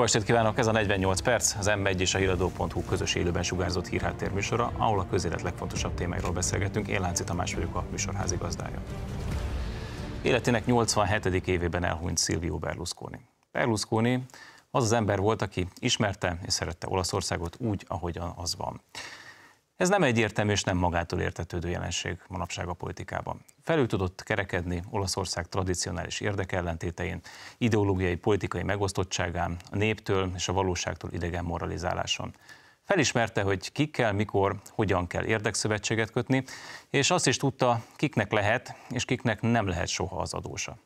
Jó estét kívánok, ez a 48 perc, az M1 és a híradó.hu közös élőben sugárzott hírháttér műsora, ahol a közélet legfontosabb témáiról beszélgetünk. Én Lánci Tamás vagyok a gazdája. Életének 87. évében elhunyt Silvio Berlusconi. Berlusconi az az ember volt, aki ismerte és szerette Olaszországot úgy, ahogyan az van. Ez nem egyértelmű és nem magától értetődő jelenség manapság a politikában. Felül tudott kerekedni Olaszország tradicionális érdekellentétein, ideológiai, politikai megosztottságán, a néptől és a valóságtól idegen moralizáláson. Felismerte, hogy kikkel, mikor, hogyan kell érdekszövetséget kötni, és azt is tudta, kiknek lehet és kiknek nem lehet soha az adósa.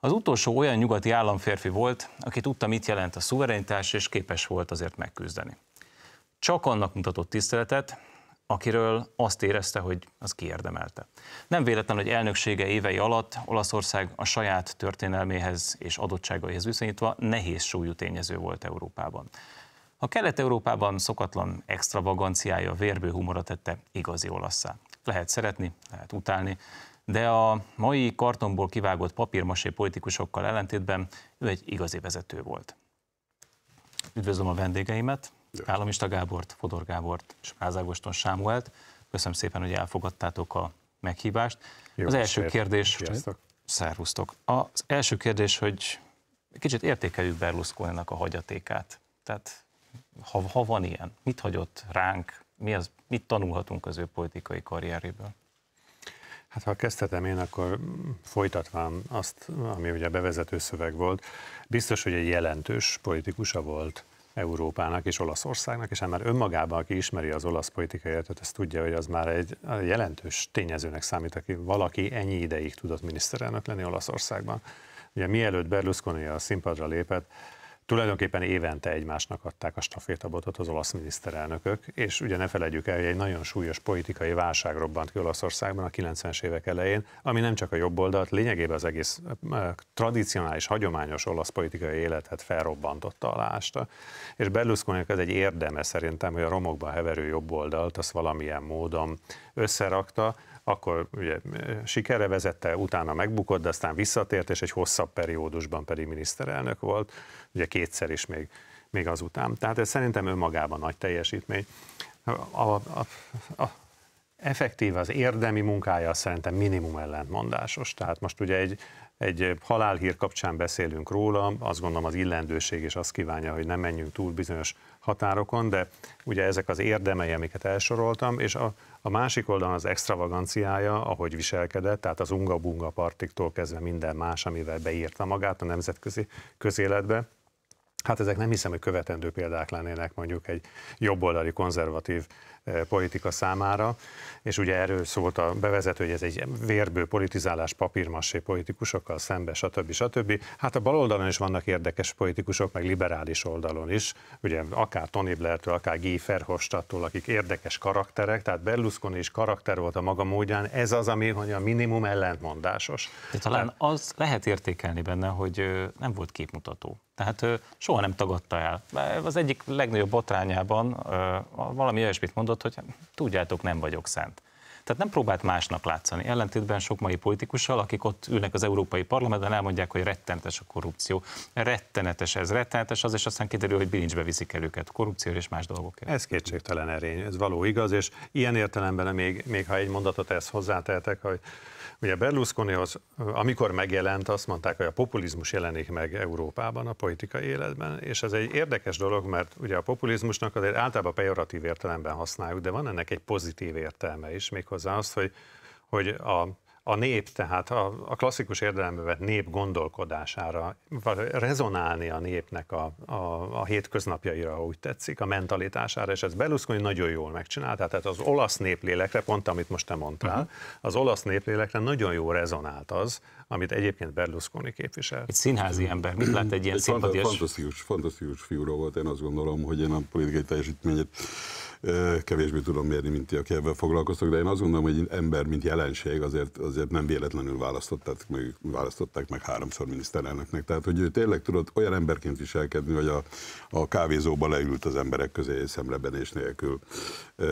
Az utolsó olyan nyugati államférfi volt, aki tudta, mit jelent a szuverenitás, és képes volt azért megküzdeni. Csak annak mutatott tiszteletet, akiről azt érezte, hogy az kiérdemelte. Nem véletlen, hogy elnöksége évei alatt Olaszország a saját történelméhez és adottságaihez viszonyítva nehéz súlyú tényező volt Európában. A Kelet-Európában szokatlan extravaganciája, vérbő humora tette igazi olaszszá. Lehet szeretni, lehet utálni, de a mai kartonból kivágott papírmasé politikusokkal ellentétben ő egy igazi vezető volt. Üdvözlöm a vendégeimet, Államista Gábort, Fodor Gábort és Ágoston Sámuelt. Köszönöm szépen, hogy elfogadtátok a meghívást. Jó, az első szépen. kérdés... Szervusztok. Az első kérdés, hogy kicsit értékeljük berlusconi a hagyatékát. Tehát ha, ha van ilyen, mit hagyott ránk, mi az, mit tanulhatunk az ő politikai karrieréből? Hát ha kezdhetem én, akkor folytatvám azt, ami ugye bevezető szöveg volt. Biztos, hogy egy jelentős politikusa volt Európának és Olaszországnak, és hát már önmagában, aki ismeri az olasz politikai életet, ezt tudja, hogy az már egy jelentős tényezőnek számít, aki valaki ennyi ideig tudott miniszterelnök lenni Olaszországban. Ugye mielőtt Berlusconi a színpadra lépett, tulajdonképpen évente egymásnak adták a stafétabotot az olasz miniszterelnökök, és ugye ne felejtjük el, hogy egy nagyon súlyos politikai válság robbant ki Olaszországban a 90-es évek elején, ami nem csak a jobb oldalt, lényegében az egész eh, tradicionális, hagyományos olasz politikai életet felrobbantotta alásta. És berlusconi ez egy érdeme szerintem, hogy a romokban heverő jobb oldalt, azt valamilyen módon összerakta, akkor ugye eh, sikerre vezette, utána megbukott, de aztán visszatért, és egy hosszabb periódusban pedig miniszterelnök volt, ugye kétszer is még, még azután. Tehát ez szerintem önmagában nagy teljesítmény. A, a, a, effektív az érdemi munkája szerintem minimum ellentmondásos. Tehát most ugye egy, egy halálhír kapcsán beszélünk róla, azt gondolom az illendőség is azt kívánja, hogy nem menjünk túl bizonyos határokon, de ugye ezek az érdemei, amiket elsoroltam, és a, a másik oldalon az extravaganciája, ahogy viselkedett, tehát az unga-bunga partiktól kezdve minden más, amivel beírta magát a nemzetközi közéletbe, Hát ezek nem hiszem, hogy követendő példák lennének mondjuk egy jobboldali konzervatív Eh, politika számára, és ugye erről szólt a bevezető, hogy ez egy vérbő politizálás papírmassé politikusokkal szembe, stb. stb. Hát a baloldalon is vannak érdekes politikusok, meg liberális oldalon is, ugye akár Tony blair Blair-től, akár Guy Verhofstadt-tól, akik érdekes karakterek, tehát Berlusconi is karakter volt a maga módján, ez az, ami hogy a minimum ellentmondásos. De talán hát, az lehet értékelni benne, hogy nem volt képmutató. Tehát ő soha nem tagadta el. Az egyik legnagyobb botrányában valami olyasmit mondott, hogy tudjátok, nem vagyok szent. Tehát nem próbált másnak látszani, ellentétben sok mai politikussal, akik ott ülnek az Európai Parlamentben, elmondják, hogy rettenetes a korrupció. Rettenetes ez, rettenetes az, és aztán kiderül, hogy bilincsbe viszik el őket korrupció és más dolgokért. Ez kétségtelen erény, ez való igaz, és ilyen értelemben még, még ha egy mondatot ezt hozzátehetek, hogy Ugye Berlusconihoz, amikor megjelent, azt mondták, hogy a populizmus jelenik meg Európában, a politikai életben, és ez egy érdekes dolog, mert ugye a populizmusnak azért általában pejoratív értelemben használjuk, de van ennek egy pozitív értelme is, méghozzá az, hogy, hogy a a nép, tehát a, a klasszikus érdelembe nép gondolkodására, rezonálni a népnek a, a, a hétköznapjaira, úgy tetszik, a mentalitására, és ez Berlusconi nagyon jól megcsinálta, tehát az olasz néplélekre, pont amit most te mondtál, uh-huh. az olasz néplélekre nagyon jól rezonált az, amit egyébként Berlusconi képvisel. Egy színházi ember, mit lát egy ilyen szimpatikus... Fantasztikus, fantasztikus fiúra volt, én azt gondolom, hogy én a politikai teljesítményét kevésbé tudom mérni, mint ti, aki ebben foglalkoztok, de én azt gondolom, hogy ember, mint jelenség azért, azért azért nem véletlenül választották meg, választották meg háromszor miniszterelnöknek. Tehát, hogy ő tényleg tudott olyan emberként viselkedni, hogy a, a kávézóba leült az emberek közé szemrebenés nélkül,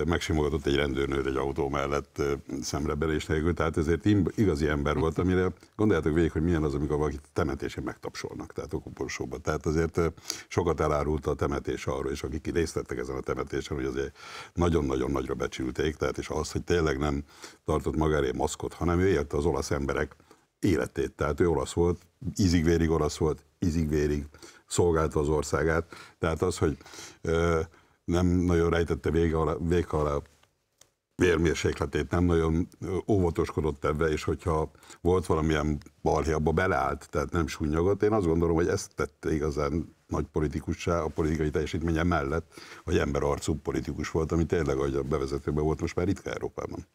megsimogatott egy rendőrnőt egy autó mellett szemrebenés nélkül, tehát ezért igazi ember volt, amire gondoljátok végig, hogy milyen az, amikor valakit temetésén megtapsolnak, tehát okuporsóba. Tehát azért sokat elárult a temetés arról, és akik részt vettek ezen a temetésen, hogy azért nagyon-nagyon nagyra becsülték, tehát és az, hogy tényleg nem tartott magára maszkot, hanem ő megélte az olasz emberek életét. Tehát ő olasz volt, ízigvérig olasz volt, ízigvérig szolgálta az országát. Tehát az, hogy ö, nem nagyon rejtette vége alá, vége alá vérmérsékletét, nem nagyon óvatoskodott ebbe, és hogyha volt valamilyen balhé, abba beleállt, tehát nem súnyogott. Én azt gondolom, hogy ezt tette igazán nagy politikussá a politikai teljesítménye mellett, hogy emberarcú politikus volt, ami tényleg, ahogy a bevezetőben volt, most már ritka Európában.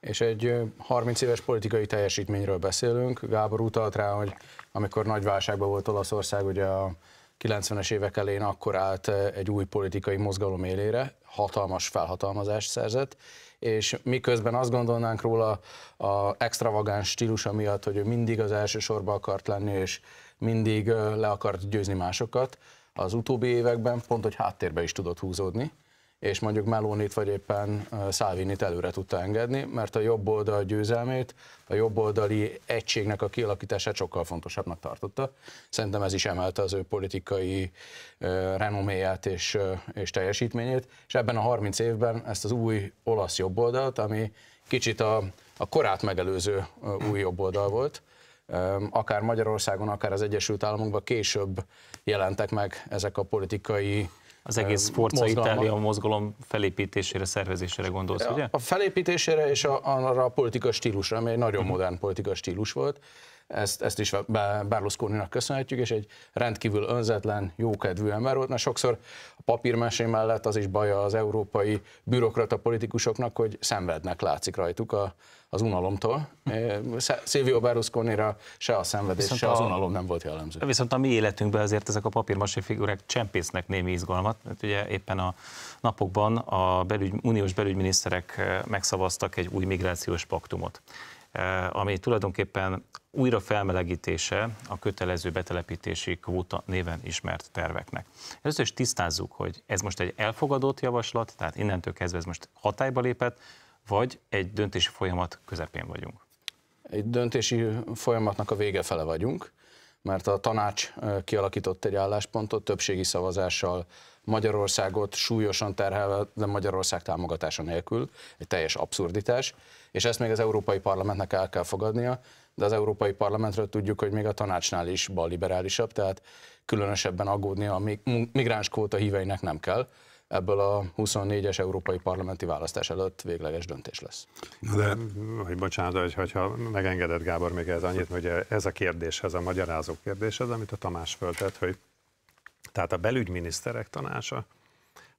És egy 30 éves politikai teljesítményről beszélünk. Gábor utalt rá, hogy amikor nagy válságban volt Olaszország, ugye a 90-es évek elén akkor állt egy új politikai mozgalom élére, hatalmas felhatalmazást szerzett, és miközben azt gondolnánk róla a extravagáns stílusa miatt, hogy ő mindig az első sorba akart lenni, és mindig le akart győzni másokat, az utóbbi években pont, hogy háttérbe is tudott húzódni, és mondjuk Melónit vagy éppen Szávinit előre tudta engedni, mert a jobb oldal győzelmét, a jobb oldali egységnek a kialakítását sokkal fontosabbnak tartotta. Szerintem ez is emelte az ő politikai renoméját és, és teljesítményét, és ebben a 30 évben ezt az új olasz jobb oldalt, ami kicsit a, a korát megelőző új jobb oldal volt, akár Magyarországon, akár az Egyesült Államokban később jelentek meg ezek a politikai az egész Forza Itália mozgalom felépítésére, szervezésére gondolsz, ugye? A felépítésére és a, arra a politikai stílusra, ami egy nagyon mhm. modern politikai stílus volt, ezt, ezt is Berlusconi-nak köszönhetjük, és egy rendkívül önzetlen, jókedvű ember volt, mert sokszor a papírmesé mellett az is baja az európai bürokrata politikusoknak, hogy szenvednek, látszik rajtuk a, az unalomtól. Hm. Silvio berlusconi se a szenvedés, viszont se az unalom nem volt jellemző. Viszont a mi életünkben azért ezek a papírmasé figurák csempésznek némi izgalmat, mert hát ugye éppen a napokban a belügy, uniós belügyminiszterek megszavaztak egy új migrációs paktumot ami tulajdonképpen újra felmelegítése a kötelező betelepítési kvóta néven ismert terveknek. Először is tisztázzuk, hogy ez most egy elfogadott javaslat, tehát innentől kezdve ez most hatályba lépett, vagy egy döntési folyamat közepén vagyunk? Egy döntési folyamatnak a vége fele vagyunk, mert a tanács kialakított egy álláspontot többségi szavazással Magyarországot súlyosan terhelve, de Magyarország támogatása nélkül, egy teljes abszurditás, és ezt még az Európai Parlamentnek el kell fogadnia, de az Európai Parlamentről tudjuk, hogy még a tanácsnál is balliberálisabb, tehát különösebben aggódnia a migráns kvóta híveinek nem kell, ebből a 24-es európai parlamenti választás előtt végleges döntés lesz. Na de, hogy bocsánat, hogy, ha megengedett Gábor még ez annyit, hogy ez a kérdés, ez a magyarázó kérdés, ez amit a Tamás föltett, hogy tehát a belügyminiszterek tanása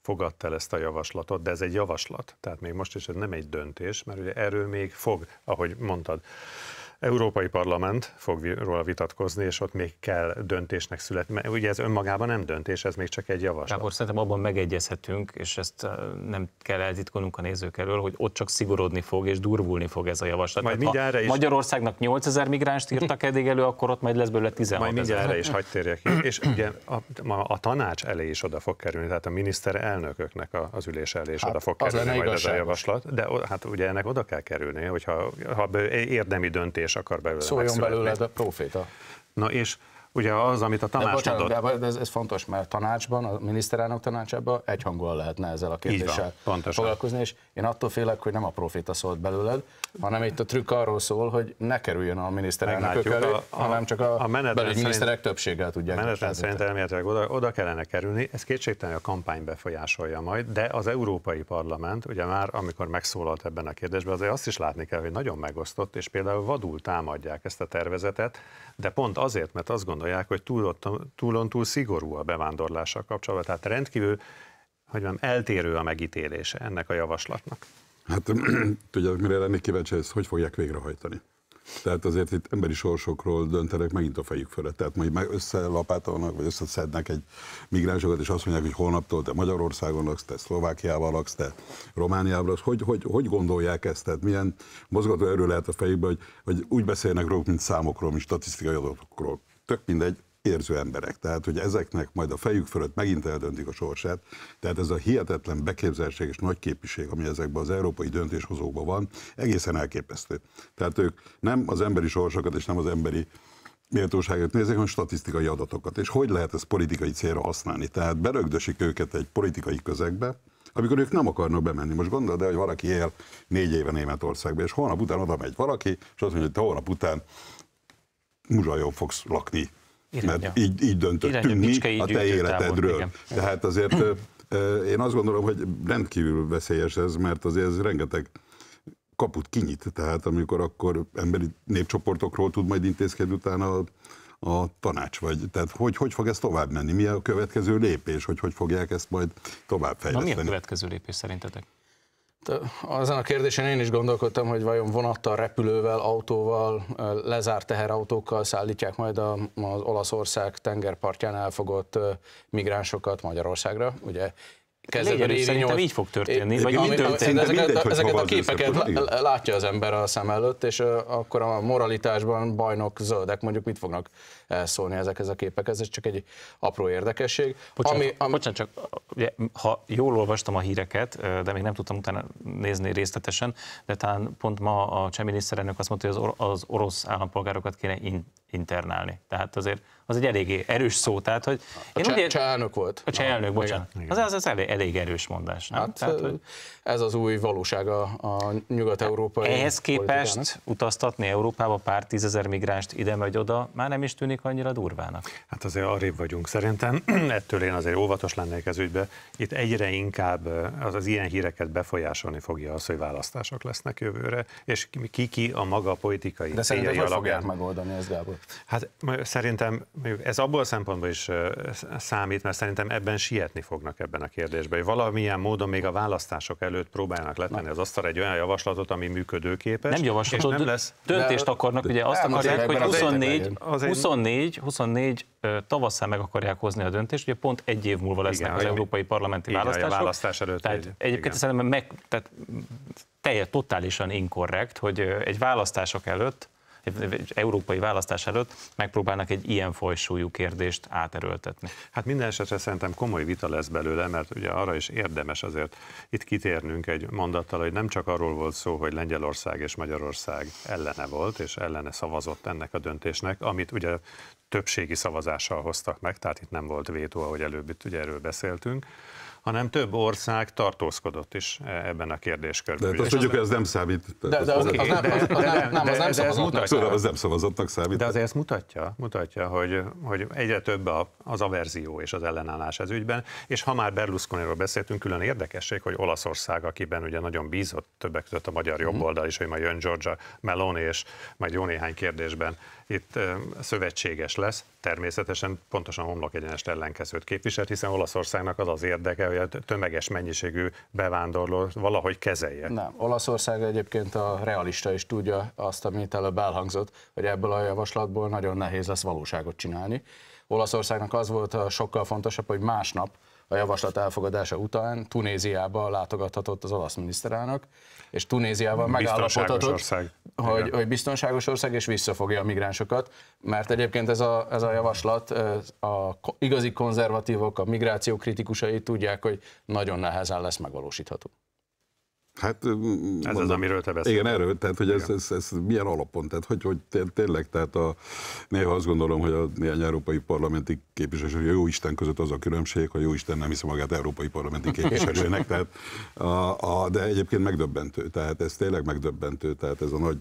fogadta el ezt a javaslatot, de ez egy javaslat, tehát még most is ez nem egy döntés, mert ugye erről még fog, ahogy mondtad, Európai Parlament fog róla vitatkozni, és ott még kell döntésnek születni. Mert ugye ez önmagában nem döntés, ez még csak egy javaslat. Gábor, szerintem abban megegyezhetünk, és ezt nem kell eltitkolnunk a nézők elől, hogy ott csak szigorodni fog és durvulni fog ez a javaslat. Majd Tehát, ha is... Magyarországnak 8000 migránst írtak eddig elő, akkor ott majd lesz belőle 16 Majd mindjárt erre is hagyd térjek És ugye a, a, a tanács elé is oda fog kerülni, tehát a miniszterelnököknek az ülés elé is hát, oda fog kerülni majd ez a javaslat. De hát ugye ennek oda kell kerülni, hogyha ha érdemi döntés és akar belőle Szóljon megszületni. belőle a proféta. Na és ugye az, amit a tanács bocsánat, adott. De ez, ez fontos, mert tanácsban, a miniszterelnök tanácsában egyhangúan lehetne ezzel a kérdéssel van, foglalkozni, és én attól félek, hogy nem a proféta szólt belőled, hanem itt a trükk arról szól, hogy ne kerüljön a miniszterelnök elő, a, a, hanem csak a, a belügyminiszterek szerint, többséggel tudják. A menetrend szerint elméletileg oda, oda kellene kerülni, ez kétségtelenül a kampány befolyásolja majd, de az Európai Parlament, ugye már amikor megszólalt ebben a kérdésben, azért azt is látni kell, hogy nagyon megosztott, és például vadul támadják ezt a tervezetet, de pont azért, mert azt gondolom, gondolják, hogy túlon túl, szigorú a bevándorlással kapcsolatban, tehát rendkívül hogy nem eltérő a megítélése ennek a javaslatnak. Hát tudjátok, mire lennék kíváncsi, hogy hogy fogják végrehajtani. Tehát azért itt emberi sorsokról döntenek megint a fejük fölött. Tehát majd meg összelapátolnak, vagy összeszednek egy migránsokat, és azt mondják, hogy holnaptól te Magyarországon laksz, te Szlovákiában laksz, te Romániában laksz. Hogy, hogy, hogy gondolják ezt? Tehát milyen mozgató erő lehet a fejükben, hogy, hogy úgy beszélnek róluk, mint számokról, mint statisztikai adatokról tök mindegy, érző emberek. Tehát, hogy ezeknek majd a fejük fölött megint eldöntik a sorsát. Tehát ez a hihetetlen beképzeltség és nagy képviség, ami ezekben az európai döntéshozókban van, egészen elképesztő. Tehát ők nem az emberi sorsokat és nem az emberi méltóságot nézik, hanem statisztikai adatokat. És hogy lehet ezt politikai célra használni? Tehát berögdösik őket egy politikai közegbe, amikor ők nem akarnak bemenni. Most gondolod, el, hogy valaki él négy éve Németországban, és holnap után oda megy valaki, és azt mondja, hogy holnap után muzsajon fogsz lakni. Irányja. Mert így, így döntöttünk mi a te életedről. Távol, Tehát azért én azt gondolom, hogy rendkívül veszélyes ez, mert azért ez rengeteg kaput kinyit, tehát amikor akkor emberi népcsoportokról tud majd intézkedni utána a, a tanács, vagy tehát hogy, hogy fog ez tovább menni, mi a következő lépés, hogy hogy fogják ezt majd tovább fejleszteni. Na mi a következő lépés szerintetek? Ezen hát, a kérdésen én is gondolkodtam, hogy vajon vonattal, repülővel, autóval, lezárt teherautókkal szállítják majd az Olaszország tengerpartján elfogott migránsokat Magyarországra. Ugye kezdetben éri nyolc... így fog történni, é, vagy mi történt, ami, ezeket, mindegy, a, ezeket a képeket látja az ember a szem előtt, és akkor a moralitásban bajnok zöldek mondjuk mit fognak eh, szólni ez a képek? ez csak egy apró érdekesség. Bocsánat, ami, ami... bocsánat csak ugye, ha jól olvastam a híreket, de még nem tudtam utána nézni részletesen, de talán pont ma a cseh miniszterelnök azt mondta, hogy az, orosz állampolgárokat kéne in- internálni. Tehát azért az egy eléggé erős szó. Tehát, hogy a cse- volt. A elnök, bocsánat. Igen. Az, az elég, elég erős mondás. Nem? Hát, tehát, hogy, ez az új valóság a nyugat-európai Ehhez képest politikának. utaztatni Európába pár tízezer migránst ide vagy oda már nem is tűnik annyira durvának. Hát azért arrébb vagyunk szerintem, ettől én azért óvatos lennék ez ügybe. Itt egyre inkább eh, az, az ilyen híreket befolyásolni fogja az, hogy választások lesznek jövőre, és ki ki a maga politikai De szerintem hogy fogják megoldani ezt, Gábor? Hát szerintem ez abból a szempontból is eh, számít, mert szerintem ebben sietni fognak ebben a kérdésben, hogy valamilyen módon még a választások előtt előtt próbálnak letenni az asztalra egy olyan javaslatot, ami működőképes. Nem javaslatot, nem lesz. döntést akarnak, ugye azt akarják, hogy 24, 24, 24 tavasszal meg akarják hozni a döntést, ugye pont egy év múlva lesznek igen, az európai parlamenti igen, választások. választás előtt. Tehát egy, egyébként szerintem meg, tehát teljesen totálisan inkorrekt, hogy egy választások előtt európai választás előtt megpróbálnak egy ilyen folysúlyú kérdést áterőltetni. Hát minden esetre szerintem komoly vita lesz belőle, mert ugye arra is érdemes azért itt kitérnünk egy mondattal, hogy nem csak arról volt szó, hogy Lengyelország és Magyarország ellene volt, és ellene szavazott ennek a döntésnek, amit ugye többségi szavazással hoztak meg, tehát itt nem volt vétó, ahogy előbb itt ugye erről beszéltünk, hanem több ország tartózkodott is e, ebben a kérdéskörben. De hát azt tudjuk, hogy ez nem számít. De ez szóval nem szavazottnak számít. De azért ezt mutatja, mutatja hogy, hogy egyre több az averzió és az ellenállás ez ügyben, és ha már Berlusconiról beszéltünk, külön érdekesség, hogy Olaszország, akiben ugye nagyon bízott többek között a magyar mhm. jobboldal is, hogy majd jön Georgia, Meloni, és majd jó néhány kérdésben itt szövetséges lesz, természetesen pontosan homlok egyenest ellenkezőt képviselt, hiszen Olaszországnak az az érdeke, hogy a tömeges mennyiségű bevándorló valahogy kezelje. Nem, Olaszország egyébként a realista is tudja azt, amit előbb elhangzott, hogy ebből a javaslatból nagyon nehéz lesz valóságot csinálni. Olaszországnak az volt sokkal fontosabb, hogy másnap a javaslat elfogadása után Tunéziába látogathatott az olasz miniszterelnök, és Tunéziával megállapodhatott, ország. Hogy, hogy biztonságos ország, és visszafogja a migránsokat, mert egyébként ez a, ez a javaslat, a igazi konzervatívok, a migráció kritikusai tudják, hogy nagyon nehezen lesz megvalósítható. Hát, ez mondom, az, amiről te beszélsz. Igen, erről, tehát hogy ez, ez, ez, milyen alapon, tehát hogy, hogy tényleg, tehát a, néha azt gondolom, hogy a néhány európai parlamenti képviselő, hogy a jó Isten között az a különbség, hogy jó Isten nem hiszi magát európai parlamenti képviselőnek, tehát, a, a, de egyébként megdöbbentő, tehát ez tényleg megdöbbentő, tehát ez a nagy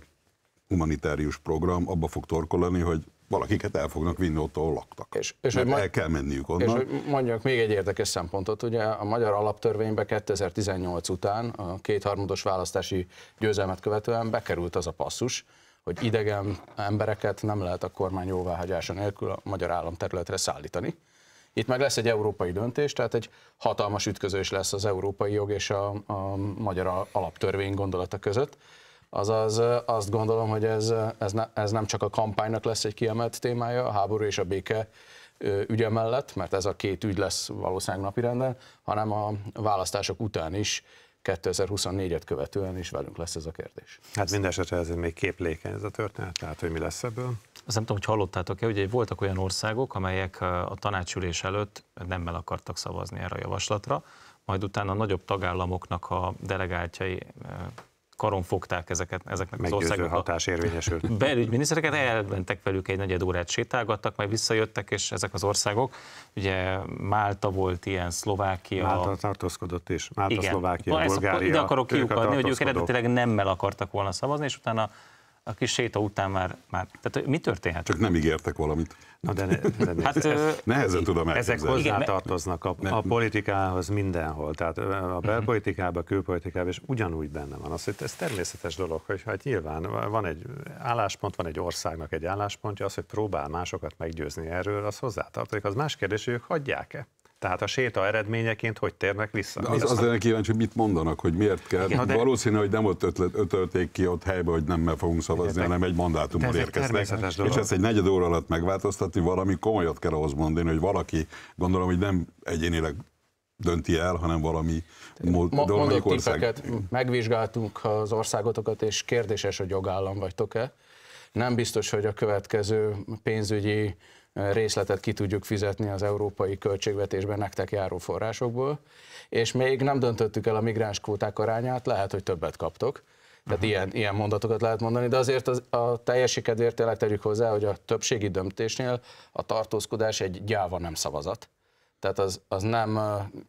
humanitárius program abba fog torkolani, hogy valakiket el fognak vinni ott, ahol laktak. És, és hogy el kell menniük onnan. És hogy mondjak még egy érdekes szempontot, ugye a magyar alaptörvénybe 2018 után a kétharmados választási győzelmet követően bekerült az a passzus, hogy idegen embereket nem lehet a kormány jóváhagyása nélkül a magyar állam területre szállítani. Itt meg lesz egy európai döntés, tehát egy hatalmas ütközés lesz az európai jog és a, a magyar alaptörvény gondolata között. Azaz azt gondolom, hogy ez, ez, ne, ez nem csak a kampánynak lesz egy kiemelt témája, a háború és a béke ügye mellett, mert ez a két ügy lesz valószínűleg napirenden, hanem a választások után is 2024-et követően is velünk lesz ez a kérdés. Hát mindesetre ez még képlékeny ez a történet, tehát hogy mi lesz ebből? Azt nem tudom, hogy hallottátok-e, ugye voltak olyan országok, amelyek a tanácsülés előtt el akartak szavazni erre a javaslatra, majd utána a nagyobb tagállamoknak a delegáltjai karon fogták ezeket, ezeknek Meggyőző az országoknak. hatás érvényesült. Belügyminisztereket elmentek velük egy negyed órát sétálgattak, majd visszajöttek, és ezek az országok, ugye Málta volt ilyen, Szlovákia. Málta tartózkodott is, Málta, Igen. Szlovákia, Na, Bulgária. Ide akarok kiukadni, hogy ők eredetileg nemmel akartak volna szavazni, és utána a kis séta után már, már tehát mi történhet? Csak nem ígértek valamit. Na de, de, de hát, nehezen tudom elképzelni. Ezek hozzátartoznak a, a politikához mindenhol, tehát a mhm. belpolitikában, a külpolitikában, és ugyanúgy benne van az, hogy ez természetes dolog, hogy hát nyilván van egy álláspont, van egy országnak egy álláspontja, az, hogy próbál másokat meggyőzni erről, az hozzátartozik. Az más kérdés, hogy ők hagyják-e? Tehát a séta eredményeként hogy térnek vissza? De az, az azért kíváncsi, hogy mit mondanak, hogy miért kell. Igen, de... Valószínű, hogy nem ott ötlet, ötölték ki ott helybe, hogy nem mert fogunk szavazni, Egyetek. hanem egy mandátummal érkeztek. És ezt egy negyed óra alatt megváltoztatni, valami komolyat kell ahhoz mondani, hogy valaki, gondolom, hogy nem egyénileg dönti el, hanem valami mód, Ma, mondok ország... tippeket, megvizsgáltunk az országotokat, és kérdéses, hogy jogállam vagytok-e. Nem biztos, hogy a következő pénzügyi részletet ki tudjuk fizetni az európai költségvetésben nektek járó forrásokból, és még nem döntöttük el a migráns kvóták arányát, lehet, hogy többet kaptok. Tehát uh-huh. ilyen, ilyen mondatokat lehet mondani, de azért az, a teljesi kedvéért tényleg tegyük hozzá, hogy a többségi döntésnél a tartózkodás egy gyáva nem szavazat tehát az, az nem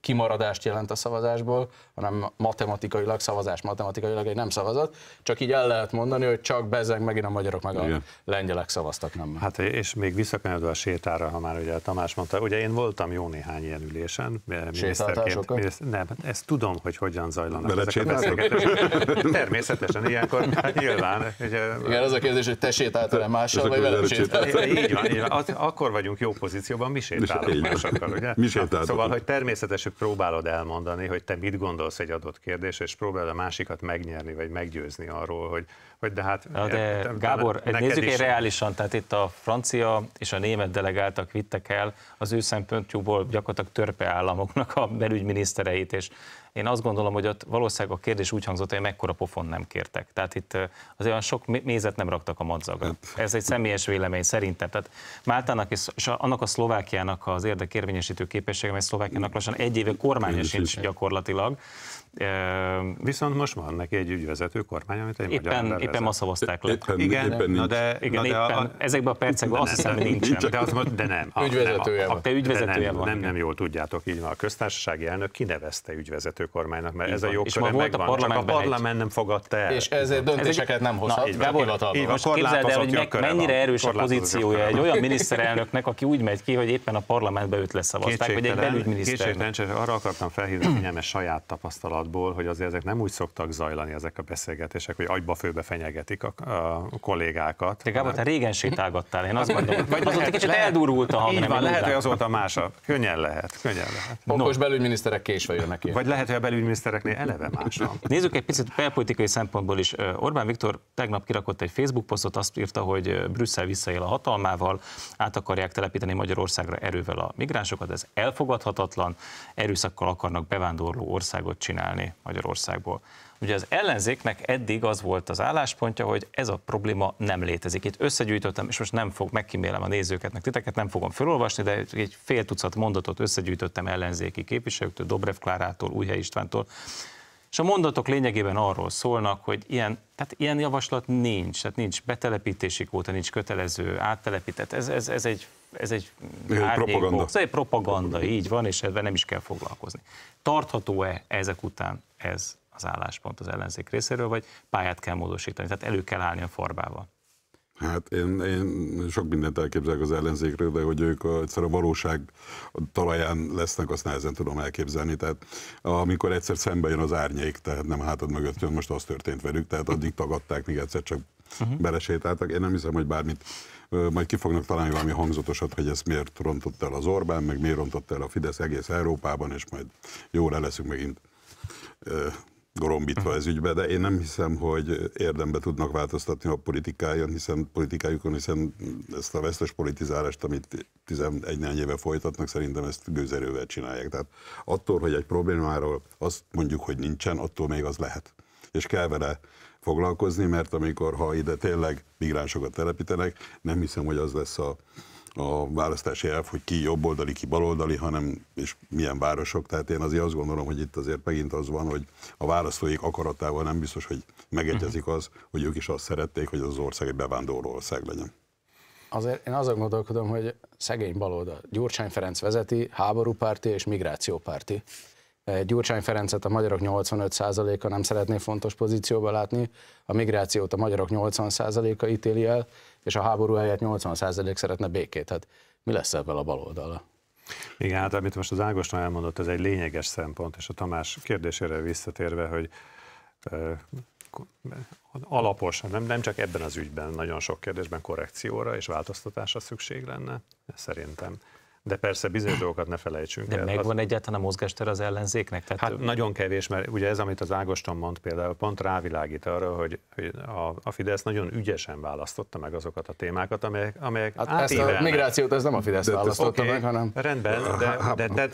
kimaradást jelent a szavazásból, hanem matematikailag szavazás, matematikailag egy nem szavazat, csak így el lehet mondani, hogy csak bezeg megint a magyarok meg a Igen. lengyelek szavaztak nem. Hát és még visszakanyadva a sétára, ha már ugye Tamás mondta, ugye én voltam jó néhány ilyen ülésen, eh, miniszterként. nem, ezt tudom, hogy hogyan zajlanak ezek a beszélgetések. Természetesen ilyenkor, hát nyilván. Ugye, Igen, az a kérdés, hogy te sétáltál-e mással, vagy velem sétáltál? Így van, így van. Akkor vagyunk jó pozícióban, mi sétálunk másokkal, ugye? mi sétáltatok? Szóval, hogy természetesen próbálod elmondani, hogy te mit gondolsz egy adott kérdés, és próbálod a másikat megnyerni, vagy meggyőzni arról, hogy, hogy de hát... Na de eh, Gábor, nézzük egy reálisan, tehát itt a francia és a német delegáltak vittek el az ő szempontjúból gyakorlatilag törpe államoknak a belügyminisztereit, és én azt gondolom, hogy ott valószínűleg a kérdés úgy hangzott, hogy mekkora pofon nem kértek. Tehát itt az olyan sok mézet nem raktak a madzagra. Ez egy személyes vélemény szerintem. Tehát Máltának és, és annak a Szlovákiának az érdekérvényesítő képessége, mert Szlovákiának lassan egy éve kormánya sincs gyakorlatilag, Viszont most van neki egy ügyvezető kormány, amit egy éppen, magyar Éppen ma szavazták le. Éppen, igen, éppen na de, igen, na de éppen, a, ezekben a percekben azt hiszem, hogy nincsen. De, az, de nem. A, ügyvezetője nem, a, a, te ügyvezetője nem, van. Nem, nem jól tudjátok, így van. A köztársasági elnök kinevezte ügyvezető kormánynak, mert így ez a jogköre megvan, a csak a parlament nem fogadta el. És ezért döntéseket nem hozhat. most képzeld el, hogy mennyire erős a pozíciója egy olyan miniszterelnöknek, aki úgy megy ki, hogy éppen a parlamentbe őt leszavazták, vagy egy belügyminiszter. Kétségtelen, arra akartam felhívni, hogy nem saját tapasztalat tapasztalatból, hogy azért ezek nem úgy szoktak zajlani ezek a beszélgetések, hogy agyba főbe fenyegetik a, a kollégákat. Te Gábor, te régen sétálgattál, én azt hát, gondolom. Vagy azóta egy kicsit lehet, eldurult a hang. Így van, lehet, hogy azóta más a... Könnyen lehet, könnyen lehet. Okos no. belügyminiszterek késve jönnek ki. Vagy lehet, hogy a belügyminisztereknél eleve más van. Nézzük egy picit belpolitikai szempontból is. Orbán Viktor tegnap kirakott egy Facebook posztot, azt írta, hogy Brüsszel visszaél a hatalmával, át akarják telepíteni Magyarországra erővel a migránsokat, ez elfogadhatatlan, erőszakkal akarnak bevándorló országot csinálni kizárni Magyarországból. Ugye az ellenzéknek eddig az volt az álláspontja, hogy ez a probléma nem létezik. Itt összegyűjtöttem, és most nem fog, megkímélem a nézőket, meg titeket nem fogom felolvasni, de egy fél tucat mondatot összegyűjtöttem ellenzéki képviselőktől, Dobrev Klárától, Újhely Istvántól, és a mondatok lényegében arról szólnak, hogy ilyen, tehát ilyen javaslat nincs, tehát nincs betelepítési kóta, nincs kötelező áttelepített. Ez, ez, ez egy ez egy, egy propaganda. Ez egy propaganda, így van, és ebben nem is kell foglalkozni. Tartható-e ezek után ez az álláspont az ellenzék részéről, vagy pályát kell módosítani, tehát elő kell állni a farbával? Hát én, én sok mindent elképzelek az ellenzékről, de hogy ők a, egyszer a valóság talaján lesznek, azt nehezen tudom elképzelni. Tehát amikor egyszer szembe jön az árnyék, tehát nem hátad mögött jön, most az történt velük, tehát addig tagadták, még egyszer csak uh-huh. belesétáltak. Én nem hiszem, hogy bármit majd ki fognak találni valami hangzatosat, hogy ezt miért rontott el az Orbán, meg miért rontott el a Fidesz egész Európában, és majd jól leszünk megint gorombítva hm. ez ügybe, de én nem hiszem, hogy érdembe tudnak változtatni a politikájon, hiszen politikájukon, hiszen ezt a vesztes politizálást, amit 11 éve folytatnak, szerintem ezt gőzerővel csinálják. Tehát attól, hogy egy problémáról azt mondjuk, hogy nincsen, attól még az lehet. És kell vele foglalkozni, mert amikor, ha ide tényleg migránsokat telepítenek, nem hiszem, hogy az lesz a, a választási elv, hogy ki jobboldali, ki baloldali, hanem és milyen városok. Tehát én azért azt gondolom, hogy itt azért megint az van, hogy a választóik akaratával nem biztos, hogy megegyezik mhm. az, hogy ők is azt szerették, hogy az ország egy bevándorló ország legyen. Azért én azon gondolkodom, hogy szegény baloldal. Gyurcsány Ferenc vezeti, háborúpárti és migrációpárti. Eh, Gyurcsány Ferencet a magyarok 85%-a nem szeretné fontos pozícióba látni, a migrációt a magyarok 80%-a ítéli el, és a háború helyett 80% szeretne békét. Hát mi lesz ebből a baloldala? Igen, hát amit most az Ágoston elmondott, ez egy lényeges szempont, és a Tamás kérdésére visszatérve, hogy eh, alapos, nem, nem csak ebben az ügyben, nagyon sok kérdésben korrekcióra és változtatásra szükség lenne, szerintem de persze bizonyos dolgokat ne felejtsünk de el. De megvan az... egyáltalán a mozgástere az ellenzéknek? Tehát hát ő... nagyon kevés, mert ugye ez, amit az Ágoston mond például, pont rávilágít arra, hogy, hogy a, a Fidesz nagyon ügyesen választotta meg azokat a témákat, amelyek, amelyek hát ezt a migrációt ez nem a Fidesz de, választotta okay, meg, hanem... Rendben, de, de, de, de,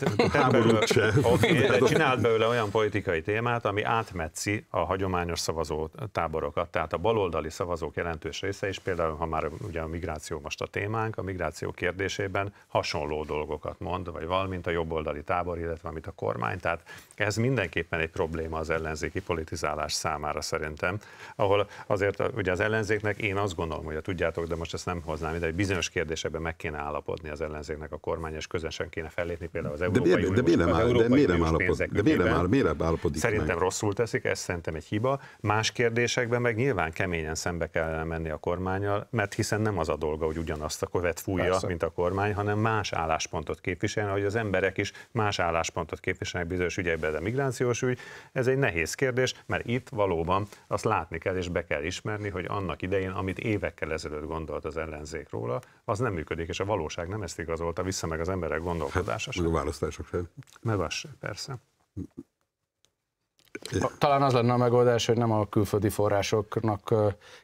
de, okay, de csinált belőle olyan politikai témát, ami átmetszi a hagyományos szavazó táborokat, tehát a baloldali szavazók jelentős része is, például ha már ugye a migráció most a témánk, a migráció kérdésében hasonló hasonló dolgokat mond, vagy valamint a jobboldali tábor, illetve amit a kormány. Tehát ez mindenképpen egy probléma az ellenzéki politizálás számára szerintem, ahol azért ugye az ellenzéknek én azt gondolom, hogy tudjátok, de most ezt nem hoznám ide, hogy bizonyos kérdésekben meg kéne állapodni az ellenzéknek a kormány, és közösen kéne fellépni például az Európai Uniós De miért nem, de miért de miért nem, állapodik Szerintem meg? rosszul teszik, ez szerintem egy hiba. Más kérdésekben meg nyilván keményen szembe kellene menni a kormányal, mert hiszen nem az a dolga, hogy ugyanazt a követ fújja, Persze. mint a kormány, hanem más áll álláspontot képviselni, hogy az emberek is más álláspontot képviselnek bizonyos ügyekben, a migrációs ügy, ez egy nehéz kérdés, mert itt valóban azt látni kell és be kell ismerni, hogy annak idején, amit évekkel ezelőtt gondolt az ellenzék róla, az nem működik, és a valóság nem ezt igazolta vissza meg az emberek gondolkodása. Hát, meg a választások sem. Meg az sem, persze. Talán az lenne a megoldás, hogy nem a külföldi forrásoknak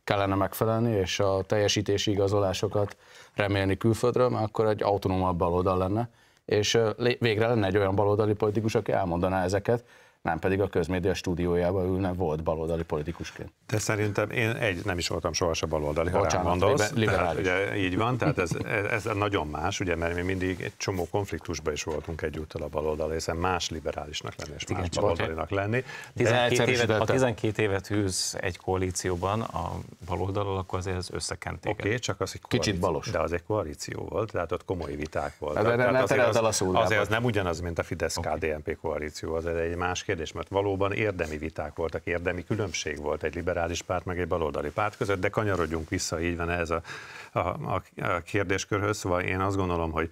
kellene megfelelni, és a teljesítési igazolásokat remélni külföldről, mert akkor egy autonómabb baloldal lenne, és végre lenne egy olyan baloldali politikus, aki elmondaná ezeket, nem pedig a közmédia stúdiójába ülne volt baloldali politikusként. De szerintem én egy, nem is voltam sohasem baloldali, ha Bocsánat, gondolsz. Liberális. ugye, így van, tehát ez, ez, ez, nagyon más, ugye, mert mi mindig egy csomó konfliktusban is voltunk egyúttal a baloldal, hiszen más liberálisnak lenni és Igen, más baloldalinak lenni. 12 évet, ha 12 évet hűz egy koalícióban a baloldalról, akkor azért ez összekenték. Oké, okay, csak az egy koalíció, Kicsit balos. De az egy koalíció volt, tehát ott komoly viták voltak. Azért, az, de, de, de, de, de, de, de, de, egy másik kérdés, mert valóban érdemi viták voltak, érdemi különbség volt egy liberális párt meg egy baloldali párt között, de kanyarodjunk vissza, így van ez a, a, a, a kérdéskörhöz, szóval én azt gondolom, hogy,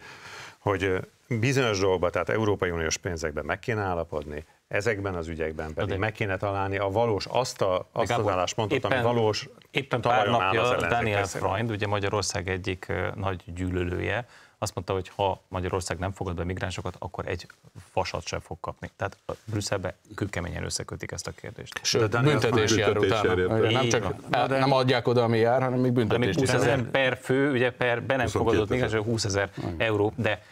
hogy bizonyos dolgokban, tehát Európai Uniós pénzekben meg kéne állapodni, ezekben az ügyekben pedig de meg kéne találni a valós, azt, a, azt Gábor, az álláspontot, éppen, ami valós éppen pár napja áll az Daniel Freund, ugye Magyarország egyik nagy gyűlölője, azt mondta, hogy ha Magyarország nem fogad be migránsokat, akkor egy fasat sem fog kapni. Tehát Brüsszelbe kőkeményen összekötik ezt a kérdést. Sőt, de büntetés jár utána. Nem, csak, el, nem adják oda, ami jár, hanem még büntetés. 20 ezer per fő, ugye per be nem fogadott migráns, 20 ezer euró, de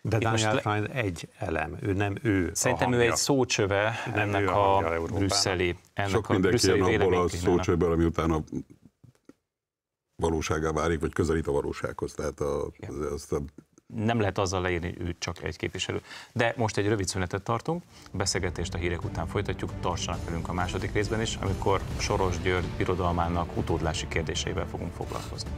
de Daniel le... Fein egy elem, ő nem ő. Szerintem a hangja. ő egy szócsöve nem ennek a, a brüsszeli, ennek Sok a mindenki brüsszeli jön abból a szócsőből, ami utána valóságá válik, vagy közelít a valósághoz. Tehát a, azt a... Nem lehet azzal leírni, ő csak egy képviselő. De most egy rövid szünetet tartunk, a beszélgetést a hírek után folytatjuk, tartsanak velünk a második részben is, amikor Soros György birodalmának utódlási kérdéseivel fogunk foglalkozni.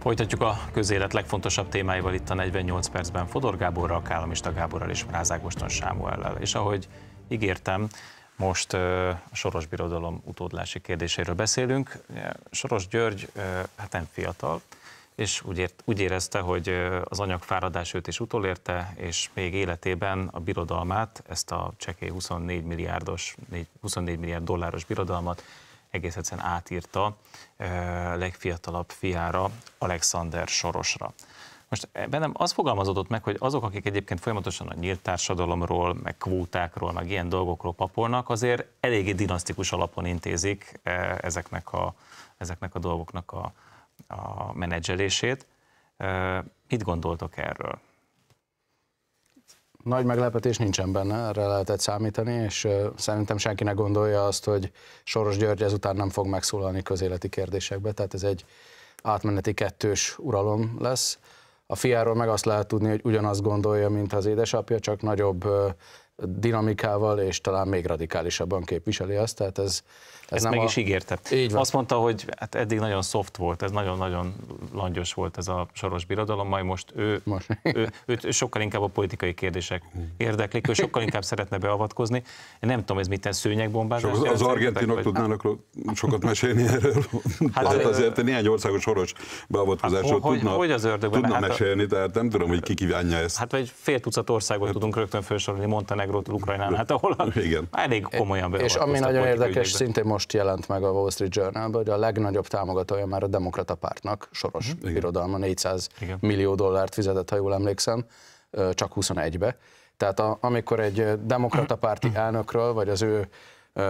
Folytatjuk a közélet legfontosabb témáival itt a 48 percben Fodor Gáborral, Kállamista Gáborral és Rázák Boston Sámuellel. És ahogy ígértem, most a Soros Birodalom utódlási kérdéséről beszélünk. Soros György hát nem fiatal, és úgy, ért, úgy érezte, hogy az anyagfáradás őt is utolérte, és még életében a birodalmát, ezt a csekély 24 milliárdos, 24 milliárd dolláros birodalmat egész egyszerűen átírta legfiatalabb fiára, Alexander Sorosra. Most eh, bennem az fogalmazódott meg, hogy azok, akik egyébként folyamatosan a nyílt társadalomról, meg kvótákról, meg ilyen dolgokról papolnak, azért eléggé dinasztikus alapon intézik eh, ezeknek a, ezeknek a dolgoknak a, a menedzselését. Mit gondoltok erről? nagy meglepetés nincsen benne, erre lehetett számítani, és szerintem senki ne gondolja azt, hogy Soros György ezután nem fog megszólalni közéleti kérdésekbe, tehát ez egy átmeneti kettős uralom lesz. A fiáról meg azt lehet tudni, hogy ugyanazt gondolja, mint az édesapja, csak nagyobb dinamikával, és talán még radikálisabban képviseli azt, tehát ez, ez Ezt nem meg a... is ígérte. Így van. Azt mondta, hogy hát eddig nagyon soft volt, ez nagyon-nagyon langyos volt ez a soros birodalom, majd most ő, most. ő ő sokkal inkább a politikai kérdések érdeklik, ő sokkal inkább szeretne beavatkozni. Én nem tudom, ez mit miten szőnyegbombázás. Sok, az argentinok vagy? tudnának sokat mesélni erről. Hát, hát azért néhány országos soros beavatkozásról hát, tudna, hogy az ördögben? tudna hát mesélni, tehát nem tudom, hogy ki kívánja ezt. Hát vagy fél tucat országot hát- tudunk rögtön felsorolni, mondta világról, Ukrajnán, hát ahol Igen. elég komolyan És ami nagyon érdekes, ügyekben. szintén most jelent meg a Wall Street journal hogy a legnagyobb támogatója már a demokrata pártnak, Soros mhm. Igen. irodalma, 400 Igen. millió dollárt fizetett, ha jól emlékszem, csak 21-be. Tehát a, amikor egy demokrata párti mhm. elnökről, vagy az ő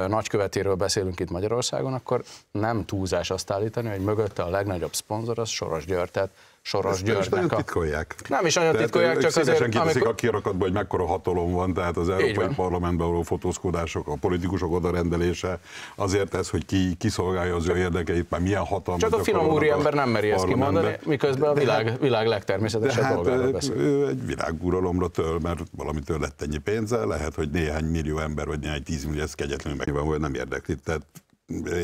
nagykövetéről beszélünk itt Magyarországon, akkor nem túlzás azt állítani, hogy mögötte a legnagyobb szponzor az Soros György, tehát Soros Nem Györgynek. nagyon a... titkolják. Nem is nagyon titkolják, csak azért... kiteszik amikor... a kirakatba, hogy mekkora hatalom van, tehát az Európai Parlamentben való fotózkodások, a politikusok odarendelése, azért ez, hogy ki kiszolgálja az ő érdekeit, már milyen hatalmas... Csak a finom úri ember nem meri ezt kimondani, miközben a világ, hát, világ legtermészetesebb hát, dolgáról beszél. Ő egy világuralomra től, mert valamitől lett ennyi pénze, lehet, hogy néhány millió ember, vagy néhány tízmillió, ez kegyetlenül megvan, hogy nem érdekli. Tehát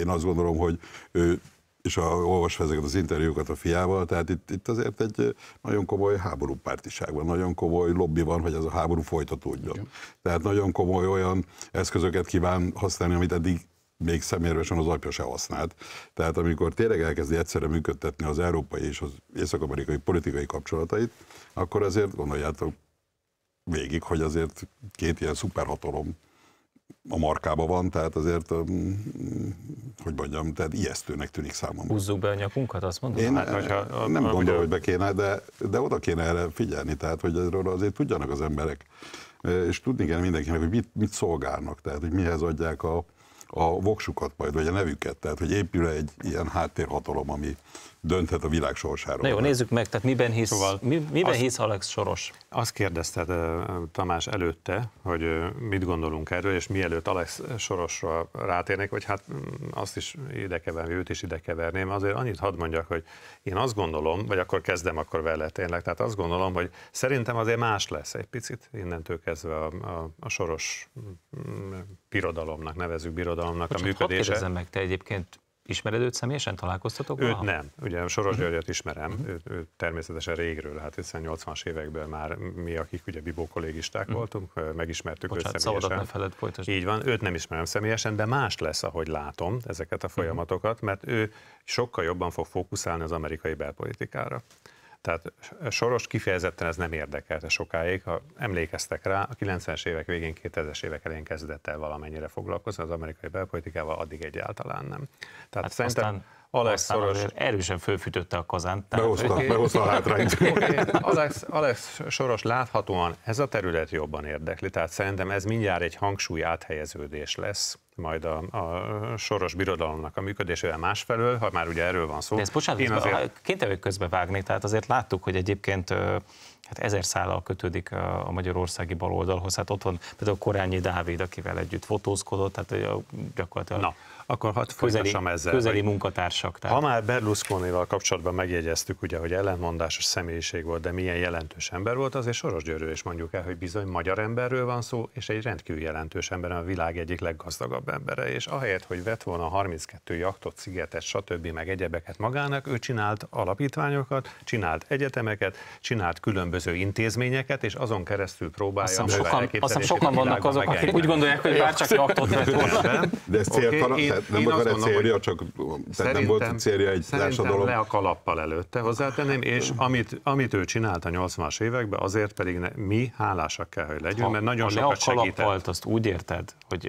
én azt gondolom, hogy ő és a, olvasva ezeket az interjúkat a fiával, tehát itt, itt azért egy nagyon komoly háborúpártiság van, nagyon komoly lobby van, hogy ez a háború folytatódjon. Igen. Tehát nagyon komoly olyan eszközöket kíván használni, amit eddig még személyesen az apja se használt. Tehát amikor tényleg elkezdi egyszerre működtetni az európai és az észak-amerikai politikai kapcsolatait, akkor azért gondoljátok végig, hogy azért két ilyen szuperhatalom a markába van, tehát azért, mm, hogy mondjam, tehát ijesztőnek tűnik számomra. Húzzuk be a nyakunkat, azt mondom? Én hát, hogyha, eh, a, nem gondolom, a... hogy be kéne, de, de oda kéne erre figyelni, tehát hogy erről azért tudjanak az emberek, és tudni kell mindenkinek, hogy mit, mit szolgálnak, tehát hogy mihez adják a, a voksukat majd, vagy a nevüket, tehát hogy épül egy ilyen háttérhatalom, ami dönthet a világ sorsáról. Na jó, nézzük meg, tehát miben hisz, szóval mi, miben az, hisz Alex Soros? Azt kérdezted Tamás előtte, hogy mit gondolunk erről, és mielőtt Alex Sorosra rátérnék, vagy hát mm, azt is idekeverni őt is idekeverném, azért annyit hadd mondjak, hogy én azt gondolom, vagy akkor kezdem akkor vele tényleg, tehát azt gondolom, hogy szerintem azért más lesz egy picit innentől kezdve a, a, a Soros mm, mm, birodalomnak, nevezük birodalomnak Bocsán, a működése. Hadd meg, te egyébként Ismered őt személyesen? Találkoztatok Őt valaha? nem. Ugye Soros mhm. Györgyet ismerem, uh-huh. természetesen régről, hát hiszen 80-as években már mi, akik ugye Bibó kollégisták uh-huh. voltunk, megismertük Bocsánat, őt személyesen. Ne feled, Így van, őt nem ismerem személyesen, de más lesz, ahogy látom ezeket a folyamatokat, mert ő sokkal jobban fog fókuszálni az amerikai belpolitikára. Tehát Soros kifejezetten ez nem érdekelte sokáig, ha emlékeztek rá, a 90-es évek végén, 2000-es évek elején kezdett el valamennyire foglalkozni az amerikai belpolitikával, addig egyáltalán nem. Tehát hát szerintem aztán Alex Soros. Erősen fölfütötte a kazánt. Tehát... Behozta, behozta a hátrányt. Alex, Alex Soros láthatóan ez a terület jobban érdekli, tehát szerintem ez mindjárt egy hangsúly áthelyeződés lesz majd a, a soros birodalomnak a működésével másfelől, ha már ugye erről van szó. De ez bocsánat, Én azért... kéne közbe vágni, tehát azért láttuk, hogy egyébként hát ezer szállal kötődik a, a magyarországi baloldalhoz. Hát ott van például Korányi Dávid, akivel együtt fotózkodott, tehát gyakorlatilag... Na, akkor hadd közeli, ezzel. Közeli munkatársak. Tehát. Ha már Berlusconival kapcsolatban megjegyeztük, ugye, hogy ellentmondásos személyiség volt, de milyen jelentős ember volt, azért Soros Györő is mondjuk el, hogy bizony magyar emberről van szó, és egy rendkívül jelentős ember, a világ egyik leggazdagabb embere, és ahelyett, hogy vett volna 32 jaktot, szigetet, stb. meg egyebeket magának, ő csinált alapítványokat, csinált egyetemeket, csinált különböző különböző intézményeket, és azon keresztül próbálja azt sokan, azt sokan vannak azok, akik úgy gondolják, hogy bárcsak aktot lett volna. De ez céltalan, okay, nem akar egy célja, csak nem volt egy célja egy társadalom. le a kalappal előtte hozzátenném, és amit, amit ő csinált a 80-as években, azért pedig ne, mi hálásak kell, hogy legyünk, ha, mert nagyon sokat segített. azt úgy érted, hogy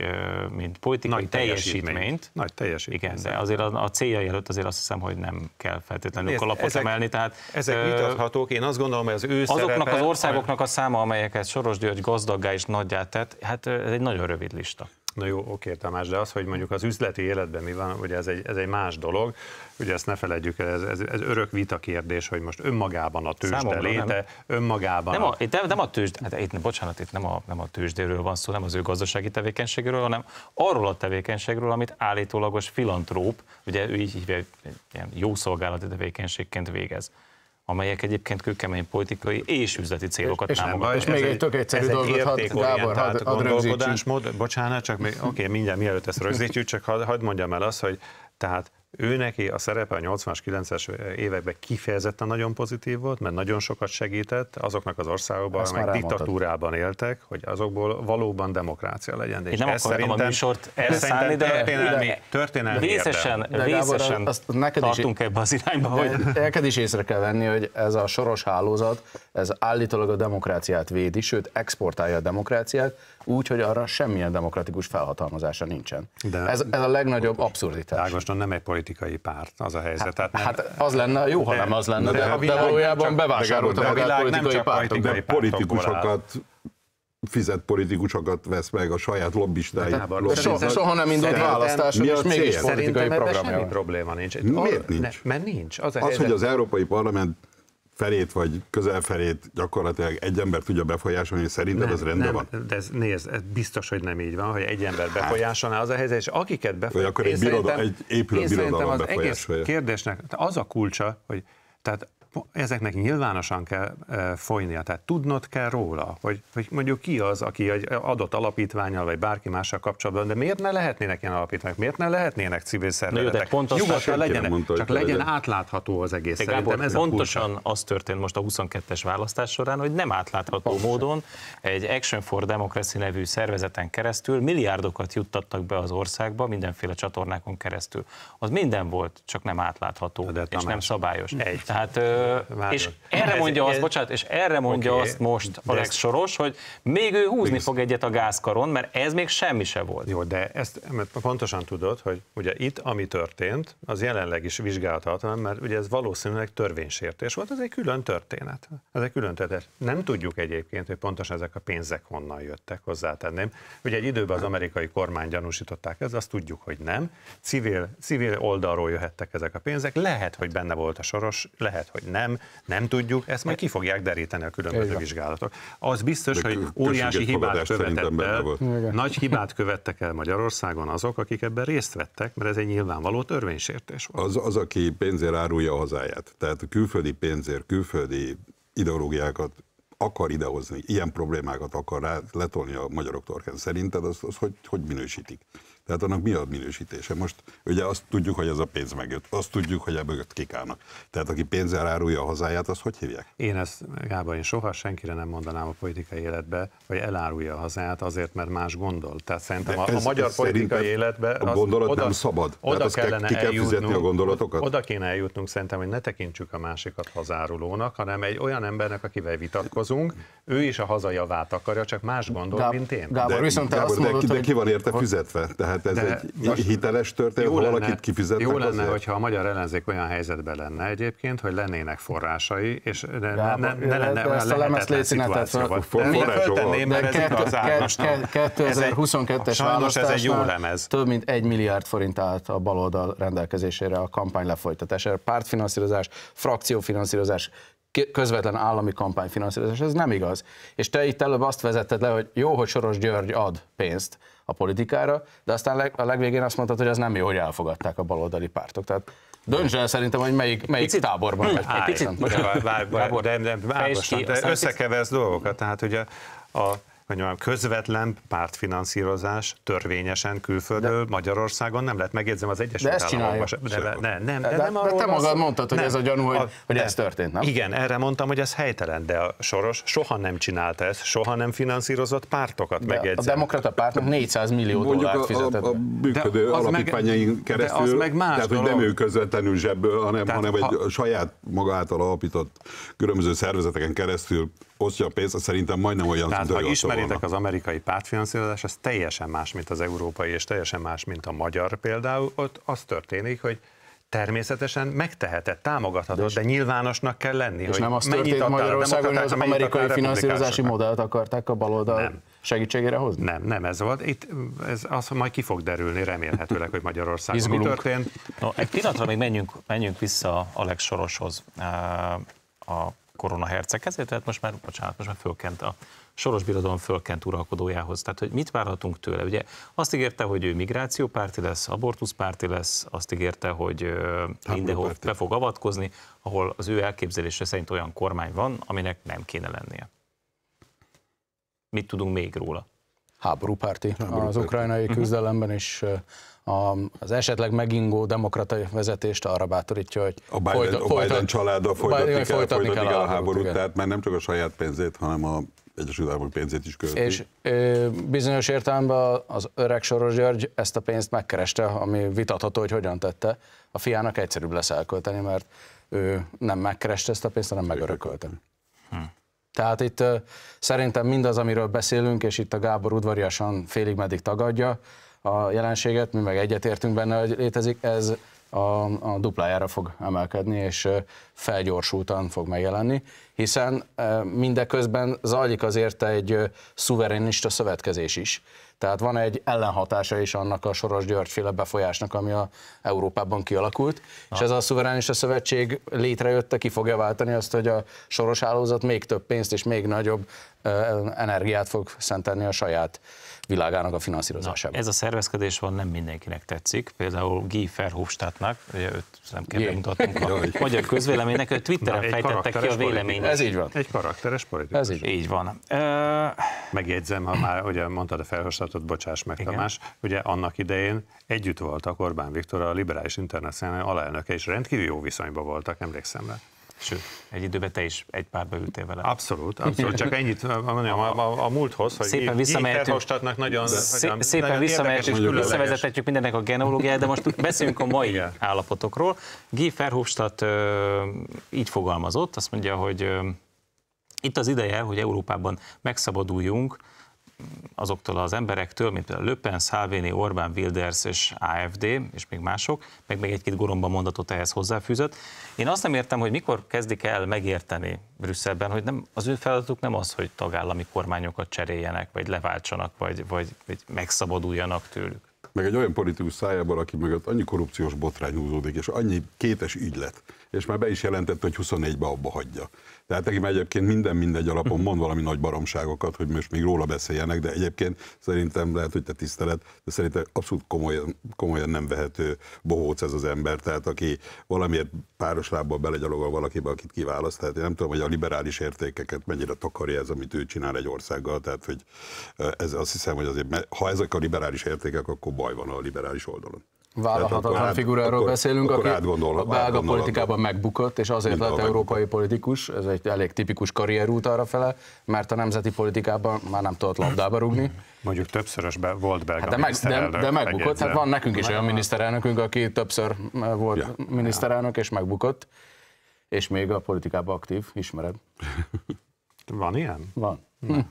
mint politikai nagy teljesítményt, Nagy teljesítményt. Igen, de azért a, a előtt azért azt hiszem, hogy nem kell feltétlenül kalapot emelni. Tehát, ezek vitathatók, én azt gondolom, hogy az ő azoknak az országoknak a száma, amelyeket Soros György gazdaggá is nagyjá tett, hát ez egy nagyon rövid lista. Na jó, oké Tamás, de az, hogy mondjuk az üzleti életben mi van, ugye ez egy, ez egy más dolog, ugye ezt ne felejtjük el, ez, ez, ez örök vita kérdés, hogy most önmagában a tőzsde léte, nem. önmagában nem a, a... De, nem a tőzsde, hát itt, bocsánat, itt nem a, nem a tőzsdéről van szó, nem az ő gazdasági tevékenységről, hanem arról a tevékenységről, amit állítólagos filantróp, ugye ő így hívja, ilyen szolgálati tevékenységként végez amelyek egyébként kőkemény politikai és üzleti célokat és, támogatnak. És, és még egy tök egyszerű dolgot, hadd, Gábor, hadd, hadd rögzítsünk. Bocsánat, csak még, oké, okay, mindjárt mielőtt ezt rögzítjük, csak hadd had mondjam el azt, hogy tehát ő neki a szerepe a 80-as, 90-es években kifejezetten nagyon pozitív volt, mert nagyon sokat segített azoknak az országokban, amelyek diktatúrában éltek, hogy azokból valóban demokrácia legyen. Én és nem akartam a műsort elszállni, de történelmi, történelmi részesen, de részesen azt neked tartunk is, ebbe az irányba. Hogy... Neked is észre kell venni, hogy ez a soros hálózat, ez állítólag a demokráciát védi, sőt exportálja a demokráciát, úgy, hogy arra semmilyen demokratikus felhatalmazása nincsen. De ez, ez a legnagyobb abszurditás. Ágoston nem egy politikai párt, az a helyzet. Hát, nem, hát az lenne, jó, ha nem az lenne, de, de, a hát világ, de valójában bevásárolta magát a világ, politikai pártok. De politikusokat fizet politikusokat vesz meg a saját lobbistái. Soha, soha nem indult választáson, és mégis politikai programja. Szerintem probléma nincs. Miért nincs? Mert nincs. Az, az hogy az Európai Parlament felét vagy közel felét gyakorlatilag egy ember tudja befolyásolni, szerintem az ez rendben nem, van. De ez, nézd, ez biztos, hogy nem így van, hogy egy ember hát. befolyásolná az a helyzet, és akiket befolyásolja. akkor egy, biroda, egy épülő birodalom az egész kérdésnek az a kulcsa, hogy tehát ezeknek nyilvánosan kell e, folynia, tehát tudnod kell róla, hogy, hogy mondjuk ki az, aki egy adott alapítványal vagy bárki mással kapcsolatban, de miért ne lehetnének ilyen alapítványok, miért ne lehetnének civil szervezetek? Jó, pont Nyugodtan mondta, csak legyen, legyen átlátható az egész. Gábor, ez pontosan a az történt most a 22-es választás során, hogy nem átlátható Pontosan. módon egy Action for Democracy nevű szervezeten keresztül milliárdokat juttattak be az országba mindenféle csatornákon keresztül. Az minden volt, csak nem átlátható, de és nem szabályos. Egy. Tehát várjad. És erre ez, mondja ez, azt, bocsánat, és erre mondja okay, azt most Alex ezt, Soros, hogy még ő húzni visz. fog egyet a gázkaron, mert ez még semmi se volt. Jó, de ezt mert pontosan tudod, hogy ugye itt, ami történt, az jelenleg is vizsgálhatatlan, mert ugye ez valószínűleg törvénysértés volt, ez egy külön történet. Ez egy külön történet. Nem tudjuk egyébként, hogy pontosan ezek a pénzek honnan jöttek, tenném. Ugye egy időben az amerikai kormány gyanúsították ezt, azt tudjuk, hogy nem. Civil, civil oldalról jöhettek ezek a pénzek, lehet, hogy benne volt a soros, lehet, hogy nem, nem tudjuk, ezt majd ki fogják deríteni a különböző Igen. vizsgálatok. Az biztos, De hogy óriási hibát követett el, nagy hibát követtek el Magyarországon azok, akik ebben részt vettek, mert ez egy nyilvánvaló törvénysértés volt. Az, az aki pénzért árulja a hazáját, tehát külföldi pénzért, külföldi ideológiákat akar idehozni, ilyen problémákat akar rá letolni a magyarok torkán, szerinted az, az hogy, hogy minősítik? Tehát annak mi a minősítése? Most ugye azt tudjuk, hogy ez a pénz megjött, azt tudjuk, hogy ebből kikálnak. Tehát aki pénzzel árulja a hazáját, az hogy hívják? Én ezt, Gábor, én soha senkire nem mondanám a politikai életbe, hogy elárulja a hazáját azért, mert más gondol. Tehát szerintem a, ez, a magyar ez politikai életbe a gondolat oda, nem szabad. Oda Tehát kellene kell, ki kell fizetni a gondolatokat? Oda kéne eljutnunk szerintem, hogy ne tekintsük a másikat hazárulónak, hanem egy olyan embernek, akivel vitatkozunk, ő is a hazajavát akarja, csak más gondol, Gá- mint én. Gábor, de, viszont Gábor, azt mondod, de, de ki van érte hogy... fizetve? Tehát tehát ez de egy hiteles történet, ha valakit lenne, kifizetnek Jó lenne, azért? hogyha a magyar ellenzék olyan helyzetben lenne egyébként, hogy lennének forrásai, és ne, Gábor, ne, ne lenne olyan lehetetlen szituáció. Föltenném, mert ez itt az állást. 2022-es választásnál több mint egy milliárd forint állt a baloldal rendelkezésére a kampány lefolytatására. Pártfinanszírozás, frakciófinanszírozás, közvetlen állami kampányfinanszírozás, ez nem igaz. És te itt előbb azt vezetted le, hogy jó, hogy Soros György ad pénzt, a politikára, de aztán a legvégén azt mondtad, hogy ez nem jó, hogy elfogadták a baloldali pártok. Tehát Döntsön el szerintem, hogy melyik, melyik picit, táborban hm, álljon. Picit, várj, vár, de, de, de, de, de, de, de, de, összekeversz dolgokat. Tehát ugye a hogy mondjam, közvetlen pártfinanszírozás törvényesen külföldről de, Magyarországon nem lehet megjegyzem az Egyesült de ezt Államokban. Sem. De, nem, nem, de, de, nem de te magad az... mondtad, hogy nem, ez a gyanú, hogy, a, hogy ez történt, nem? Igen, erre mondtam, hogy ez helytelen, de a Soros soha nem csinálta ezt, soha nem finanszírozott pártokat de megjegyzem. A demokrata pártnak 400 millió Mondjuk dollárt fizetett. A, a, a működő alapítványaink keresztül, de az meg más tehát hogy nem ő közvetlenül zsebből, hanem, tehát, hanem ha, egy saját maga által alapított különböző szervezeteken keresztül osztja a pénzt, szerintem majdnem olyan, Tehát, ha ismeritek volna. az amerikai pártfinanszírozás, az teljesen más, mint az európai, és teljesen más, mint a magyar például, ott az történik, hogy természetesen megtehetett, támogathatod, de, de nyilvánosnak kell lenni. És hogy nem az történt Magyarországon, hogy az amerikai finanszírozási modellt akarták a baloldal nem. segítségére hozni? Nem, nem ez volt. Itt ez az majd ki fog derülni, remélhetőleg, hogy Magyarországon Izgulunk. mi történt. No, egy pillanatra még menjünk, menjünk vissza Alex Soroshoz. A koronaherceg ezért, tehát most már, bocsánat, most már fölkent a Soros Birodalom fölkent uralkodójához. Tehát, hogy mit várhatunk tőle? Ugye azt ígérte, hogy ő migrációpárti lesz, abortuszpárti lesz, azt ígérte, hogy mindenhol be fog avatkozni, ahol az ő elképzelése szerint olyan kormány van, aminek nem kéne lennie. Mit tudunk még róla? Háborúpárti. Háború Az ukrajnai mhm. küzdelemben is a, az esetleg megingó demokrata vezetést arra bátorítja, hogy a Biden, folyta, a Biden folyta, családa folytatni, kell, folytatni, kell, a háborút, igen. tehát már nem csak a saját pénzét, hanem a Egyesült Államok pénzét is költi. És ö, bizonyos értelemben az öreg Soros György ezt a pénzt megkereste, ami vitatható, hogy hogyan tette. A fiának egyszerűbb lesz elkölteni, mert ő nem megkereste ezt a pénzt, hanem megörökölte. Hm. Tehát itt ö, szerintem mindaz, amiről beszélünk, és itt a Gábor udvariasan félig meddig tagadja, a jelenséget, mi meg egyetértünk benne, hogy létezik, ez a, a duplájára fog emelkedni, és felgyorsultan fog megjelenni, hiszen mindeközben zajlik azért egy szuverenista szövetkezés is. Tehát van egy ellenhatása is annak a Soros György féle befolyásnak, ami a Európában kialakult, Na. és ez a a szövetség létrejötte, ki fogja váltani azt, hogy a Soros hálózat még több pénzt és még nagyobb energiát fog szentelni a saját világának a finanszírozásába. Na, ez a szervezkedés van, nem mindenkinek tetszik. Például Guy Verhofstadtnak, ugye őt nem kell bemutatnunk a magyar közvéleménynek, hogy Twitteren Na, fejtette ki a vélemény. Ez így van. Egy karakteres politikus. Ez így, így van. Megjegyzem, ha már ugye mondtad a gondolatot bocsáss meg, Igen. Tamás. Ugye annak idején együtt voltak Orbán Viktor a liberális internacionál alelnöke, és rendkívül jó viszonyban voltak, emlékszem rá. Sőt, egy időben te is egy párba ültél vele. Abszolút, abszolút. Csak ennyit mondjam, a, a, a múlthoz, hogy szépen visszamehetünk. nagyon, szépen nagyon szépen visszamehetünk, visszamehetünk, visszavezethetjük mindennek a genológiáját, de most beszéljünk a mai Igen. állapotokról. Guy Verhofstadt így fogalmazott, azt mondja, hogy itt az ideje, hogy Európában megszabaduljunk azoktól az emberektől, mint például Löppen, Szálvéni, Orbán, Wilders és AFD, és még mások, meg még egy-két goromba mondatot ehhez hozzáfűzött. Én azt nem értem, hogy mikor kezdik el megérteni Brüsszelben, hogy nem, az ő feladatuk nem az, hogy tagállami kormányokat cseréljenek, vagy leváltsanak, vagy, vagy, vagy megszabaduljanak tőlük. Meg egy olyan politikus szájában, aki mögött annyi korrupciós botrány húzódik, és annyi kétes ügylet, és már be is jelentett, hogy 24-be abba hagyja. Tehát már egyébként minden mindegy alapon mond valami nagy baromságokat, hogy most még róla beszéljenek, de egyébként szerintem lehet, hogy te tisztelet, de szerintem abszolút komolyan, komolyan nem vehető bohóc ez az ember, tehát aki valamiért páros lábbal belegyalogol valakiben, akit kiválaszt. Tehát én nem tudom, hogy a liberális értékeket mennyire takarja ez, amit ő csinál egy országgal, tehát hogy ez azt hiszem, hogy azért, ha ezek a liberális értékek, akkor baj van a liberális oldalon vállalhatatlan figuráról beszélünk, akkor aki a belga politikában megbukott, és azért lett európai politikus, ez egy elég tipikus karrierút arra fele, mert a nemzeti politikában már nem tudott labdába rúgni. Mondjuk többszörös be, volt belga hát de, meg, de, de megbukott, hát van nekünk is olyan miniszterelnökünk, aki többször eh, volt ja. miniszterelnök, és megbukott, és még a politikában aktív, ismered. Van ilyen? Van.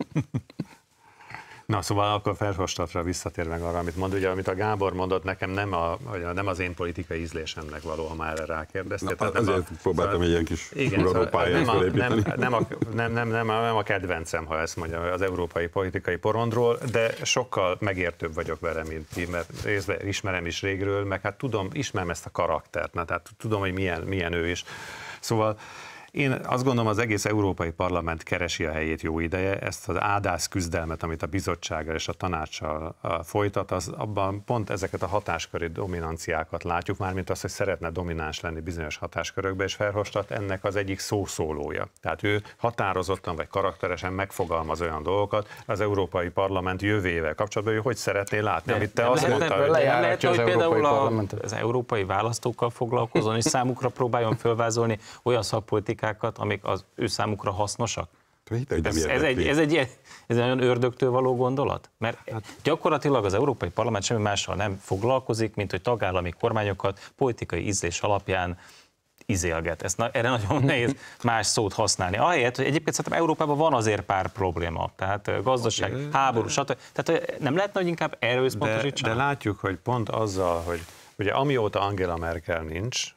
Na szóval akkor felhostatra visszatér meg arra, amit mond, ugye amit a Gábor mondott, nekem nem, a, nem az én politikai ízlésemnek való, ha már rákérdeztél. Na, tehát azért hát a, próbáltam egy szóval- ilyen kis igen, szóval nem, a, nem, nem, a, nem, nem, nem, nem a kedvencem, ha ezt mondjam, az európai politikai porondról, de sokkal megértőbb vagyok vele, mint ti, mert ismerem is régről, meg hát tudom, ismerem ezt a karaktert, na, tehát tudom, hogy milyen, milyen ő is. Szóval én azt gondolom, az egész Európai Parlament keresi a helyét jó ideje, ezt az ádász küzdelmet, amit a bizottsággal és a tanácssal folytat, az abban pont ezeket a hatásköri dominanciákat látjuk, mármint azt, hogy szeretne domináns lenni bizonyos hatáskörökbe, és felhostat ennek az egyik szószólója. Tehát ő határozottan vagy karakteresen megfogalmaz olyan dolgokat az Európai Parlament jövővel kapcsolatban, hogy hogy szeretné látni, de, amit te azt lehet, mondtad. Hogy nem lehet, hogy például a, az európai választókkal foglalkozon, és számukra próbáljon fölvázolni olyan szakpolitikát, technikákat, amik az ő számukra hasznosak? ez, ez, egy, ez, egy, ez egy nagyon ördögtől való gondolat? Mert hát- gyakorlatilag az Európai Parlament semmi mással nem foglalkozik, mint hogy tagállami kormányokat politikai ízlés alapján izélget. Ezt na, erre nagyon nehéz más szót használni. Ahelyett, hogy egyébként szerintem Európában van azért pár probléma, tehát gazdaság, okay, háború, stb. Tehát nem lehetne, hogy inkább erőszpontosítsanak? De, de látjuk, hogy pont azzal, hogy ugye amióta Angela Merkel nincs,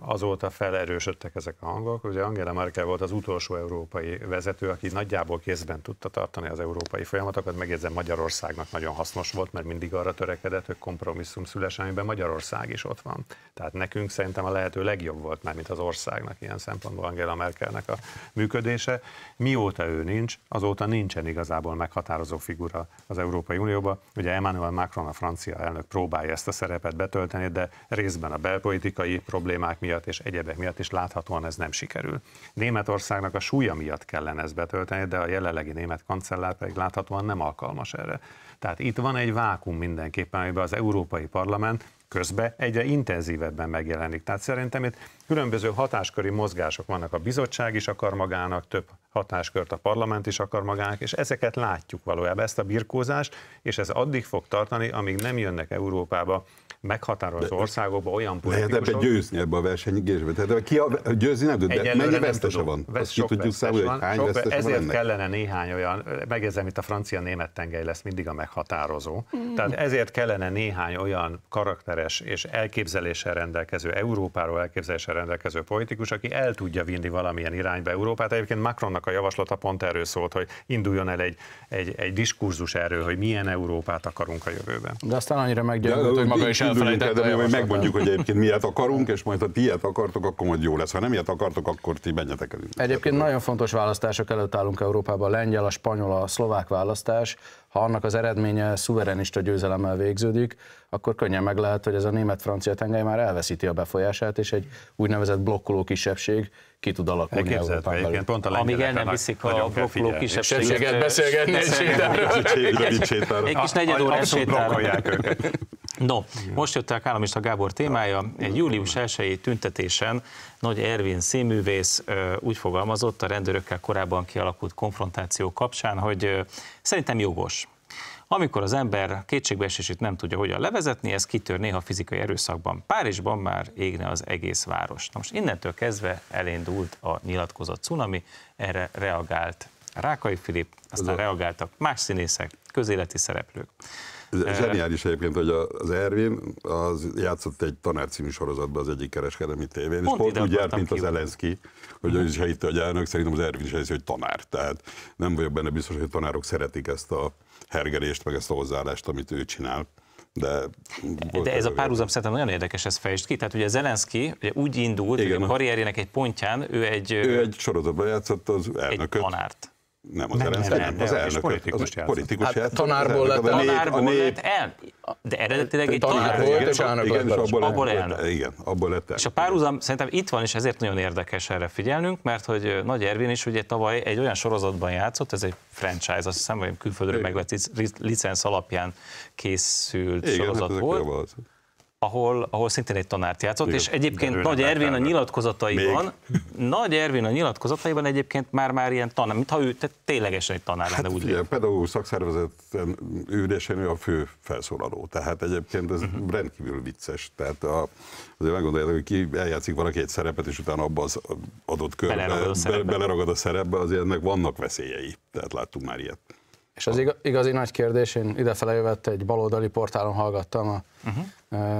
azóta felerősödtek ezek a hangok. Ugye Angela Merkel volt az utolsó európai vezető, aki nagyjából kézben tudta tartani az európai folyamatokat. Megjegyzem, Magyarországnak nagyon hasznos volt, mert mindig arra törekedett, hogy kompromisszum szülesen, amiben Magyarország is ott van. Tehát nekünk szerintem a lehető legjobb volt már, mint az országnak ilyen szempontból Angela Merkelnek a működése. Mióta ő nincs, azóta nincsen igazából meghatározó figura az Európai Unióban. Ugye Emmanuel Macron, a francia elnök próbálja ezt a szerepet betölteni, de részben a belpolitikai problémák problémák miatt és egyebek miatt is láthatóan ez nem sikerül. Németországnak a súlya miatt kellene ezt betölteni, de a jelenlegi német kancellár pedig láthatóan nem alkalmas erre. Tehát itt van egy vákum mindenképpen, amiben az Európai Parlament közben egyre intenzívebben megjelenik. Tehát szerintem itt különböző hatásköri mozgások vannak. A bizottság is akar magának, több hatáskört a parlament is akar magának, és ezeket látjuk valójában, ezt a birkózást, és ez addig fog tartani, amíg nem jönnek Európába meghatározó országokba olyan hát politikusok... Lehet ebbe győzni ebbe a versenyigésbe. Tehát ki a, győzni nem tud, de mennyi vesztese van? Vesz, ki tudjuk számolni, hogy hány sok, Ezért van kellene néhány olyan, megjegyzem, itt a francia-német tengely lesz mindig a meghatározó. Mm. Tehát ezért kellene néhány olyan karakteres és elképzeléssel rendelkező, Európáról elképzeléssel rendelkező politikus, aki el tudja vinni valamilyen irányba Európát. Egyébként Macronnak a javaslata pont erről szólt, hogy induljon el egy, egy, egy diskurzus erről, hogy milyen Európát akarunk a jövőben. De aztán annyira meggyőződött, hogy maga is elfelejtette el, Megmondjuk, hogy egyébként miért akarunk, és majd ha ti ilyet akartok, akkor majd jó lesz. Ha nem ilyet akartok, akkor ti menjetek el. Egyébként nagyon fontos választások előtt állunk Európában, a lengyel, a spanyol, a szlovák választás ha annak az eredménye szuverenista győzelemmel végződik, akkor könnyen meg lehet, hogy ez a német-francia tengely már elveszíti a befolyását, és egy úgynevezett blokkoló kisebbség ki tud alakulni Európán Pont a Amíg el nem viszik a blokkoló kisebbséget. Beszélgetni egy sétáról. Egy kis negyed órás sétáról. No, Igen. most jött el a Gábor témája. Egy július 1 tüntetésen Nagy Ervin színművész úgy fogalmazott a rendőrökkel korábban kialakult konfrontáció kapcsán, hogy szerintem jogos. Amikor az ember kétségbeesését nem tudja hogyan levezetni, ez kitör néha fizikai erőszakban. Párizsban már égne az egész város. Na most innentől kezdve elindult a nyilatkozott cunami, erre reagált Rákai Filip, aztán a... reagáltak más színészek, közéleti szereplők. Ez eh, zseniális egyébként, hogy az Ervin az játszott egy tanár című sorozatban az egyik kereskedelmi tévén, pont és pont úgy járt, mint az Elenszki, hogy ő is helyette mhm. a gyárnak, szerintem az Ervin is helyzi, hogy tanár. Tehát nem vagyok benne biztos, hogy a tanárok szeretik ezt a hergerést, meg ezt a hozzáállást, amit ő csinál. De, de ez a párhuzam szerintem nagyon érdekes, ez fejtsd ki. Tehát ugye Zelenszky ugye úgy indult, Igen. hogy a karrierjének egy pontján ő egy... Ő egy sorozatban játszott az elnököt. Egy tanárt. Nem, az nem, nem, nem, nem, az elnök, politikus, az politikus hát, Tanárból lett, a tanárból nép, a nép, lett el, de eredetileg egy tanár volt, és elnök igen, lett, abból, abból elnök. Igen, abból lett el. És a párhuzam szerintem itt van, és ezért nagyon érdekes erre figyelnünk, mert hogy Nagy Ervin is ugye tavaly egy olyan sorozatban játszott, ez egy franchise, azt hiszem, vagy külföldről megvett licenc alapján készült igen, hát sorozat hát volt ahol, ahol szintén egy tanárt játszott, és egyébként Nagy Ervin a nyilatkozataiban, még? Nagy Ervin a nyilatkozataiban egyébként már már ilyen tanár, mintha ő tehát ténylegesen egy tanár lenne. Hát úgy ilyen pedagógus szakszervezeten ülésen ő a fő felszólaló, tehát egyébként ez uh-huh. rendkívül vicces, tehát a, azért meggondoljátok, hogy ki eljátszik valaki egy szerepet, és utána abba az adott körbe beleragad a szerepbe, be, beleragad a szerepbe azért ennek vannak veszélyei, tehát láttuk már ilyet. És az igazi nagy kérdés, én idefele jövett egy baloldali portálon hallgattam a uh-huh.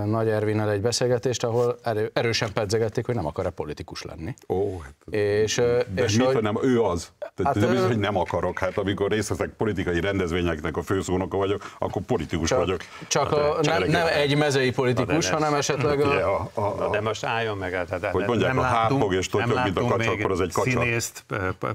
Nagy Ervinnel egy beszélgetést, ahol erő, erősen pedzegették, hogy nem akar-e politikus lenni. Ó, hát, és, de és mit, hogy, nem, ő az. Tehát hát, nem hogy nem akarok. Hát amikor részt veszek politikai rendezvényeknek a főszónoka vagyok, akkor politikus csak, vagyok. Csak hát, a, nem, nem egy mezei politikus, hanem esetleg a... Ja, a, a, a... De most álljon meg el. Tehát hogy mondják, nem a hátmog és tudjuk, mint a kacsa, akkor az egy kacsa. színészt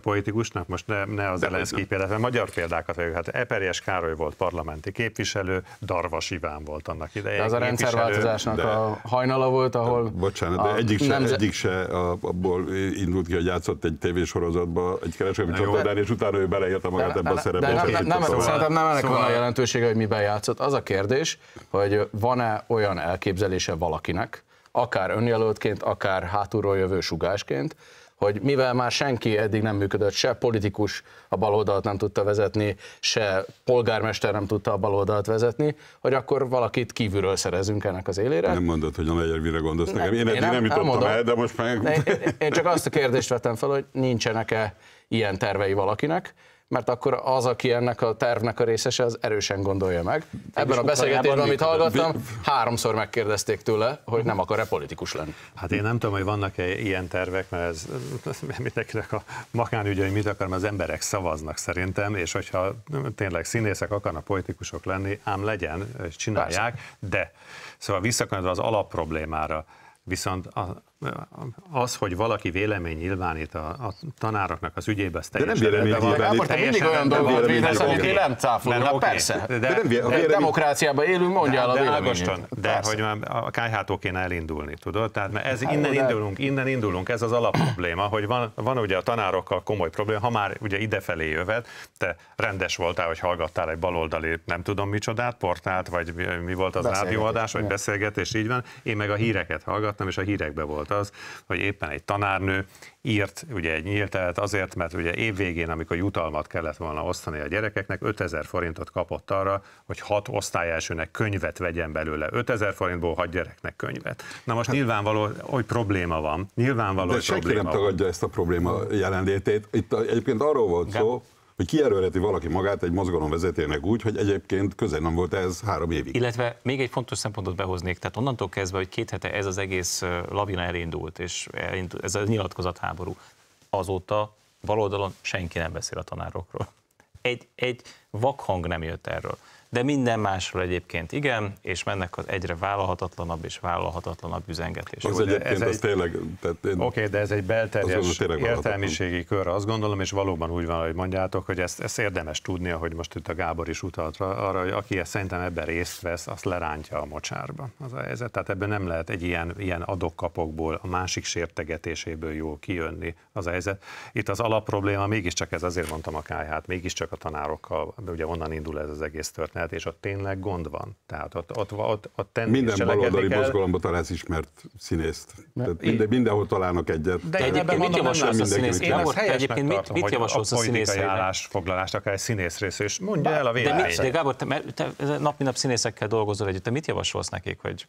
politikusnak, most ne, ne az Zelenszky példát, hanem magyar példákat vagyok. Hát Eperjes Károly volt parlamenti képviselő, Darvas Iván volt annak ide. De az a rendszerváltozásnak de, a hajnala volt, ahol... Bocsánat, de egyik se, nemze... egyik se a, abból indult ki, hogy játszott egy tévésorozatba, egy kereskedelmi csatornán, és utána ő beleérte magát ebbe a szerepbe. Nem, de, nem, szóval. szerintem nem ennek szóval... van a szóval- jelentősége, hogy miben játszott. Az a kérdés, hogy van-e olyan elképzelése valakinek, akár önjelöltként, akár hátulról jövő sugásként, hogy mivel már senki eddig nem működött, se politikus a baloldalt nem tudta vezetni, se polgármester nem tudta a baloldalt vezetni, hogy akkor valakit kívülről szerezünk ennek az élére. Nem mondod, hogy a Meyer mire gondolsz nekem. Én, én eddig nem, nem jutottam elmondom. el, de most már... Én, én csak azt a kérdést vettem fel, hogy nincsenek-e ilyen tervei valakinek, mert akkor az, aki ennek a tervnek a részese, az erősen gondolja meg. Ebben a beszélgetésben, amit hallgattam, háromszor megkérdezték tőle, hogy nem akar-e politikus lenni. Hát én nem tudom, hogy vannak-e ilyen tervek, mert ez mindenkinek a magánügye, hogy mit akar, mert az emberek szavaznak szerintem, és hogyha tényleg színészek akarnak politikusok lenni, ám legyen, csinálják, Persze. de szóval visszakanyodva az alapproblémára, viszont a, az, hogy valaki vélemény nyilvánít a, a tanároknak az ügyébe, az teljesen De nem vélemény nyilvánít. Te mindig olyan dolog védesz, amit én nem cáfolom. Okay. Persze. De, de, nem vélemény... demokráciában élünk, mondjál de, a véleményét. De de hogy már a kájhától kéne elindulni, tudod? Tehát mert ez, hát, innen de... indulunk, innen indulunk, ez az alapprobléma, hogy van, van ugye a tanárokkal komoly probléma, ha már ugye idefelé jövet, te rendes voltál, hogy hallgattál egy baloldali nem tudom micsodát, portált, vagy mi volt az rádióadás, vagy beszélgetés, így van. Én meg a híreket hallgattam, és a hírekbe voltam az, hogy éppen egy tanárnő írt ugye egy nyíltelet azért, mert ugye évvégén, amikor jutalmat kellett volna osztani a gyerekeknek, 5000 forintot kapott arra, hogy hat osztályelsőnek könyvet vegyen belőle. 5000 forintból hat gyereknek könyvet. Na most hát, nyilvánvaló, hogy probléma van. Nyilvánvaló, De hogy senki probléma nem tagadja van. ezt a probléma jelenlétét. Itt egyébként arról volt Gá- szó, hogy kijelölheti valaki magát egy mozgalom vezetőnek úgy, hogy egyébként közel nem volt ez három évig. Illetve még egy fontos szempontot behoznék, tehát onnantól kezdve, hogy két hete ez az egész lavina elindult, és elindult, ez a nyilatkozat háború azóta baloldalon senki nem beszél a tanárokról. Egy, egy vakhang nem jött erről de minden másról egyébként igen, és mennek az egyre vállalhatatlanabb és vállalhatatlanabb üzengetés. Az Jó, egyébként ez az egy... tényleg... Oké, okay, de ez egy belterjes értelmiségi kör, azt gondolom, és valóban úgy van, hogy mondjátok, hogy ezt, ezt érdemes tudnia, hogy most itt a Gábor is utalt arra, hogy aki ezt szerintem ebben részt vesz, azt lerántja a mocsárba. Az a helyzet. Tehát ebben nem lehet egy ilyen, ilyen adokkapokból, a másik sértegetéséből jól kijönni az a helyzet. Itt az alapprobléma mégiscsak ez, azért mondtam a kájhát, mégiscsak a tanárokkal, ugye onnan indul ez az egész történet tehát és ott tényleg gond van. Tehát ott, ott, ott, ott Minden baloldali el. mozgalomban találsz ismert színészt. Tehát minden, mindenhol találnak egyet. De egyébként mit javasol a színész? Én azt egyébként mit, mit javasolsz a színész? állásfoglalást, akár egy színész rész, és mondja Bár, el a véleményt. De, mit, de Gábor, te, te nap mint nap színészekkel dolgozol együtt, te mit javasolsz nekik, hogy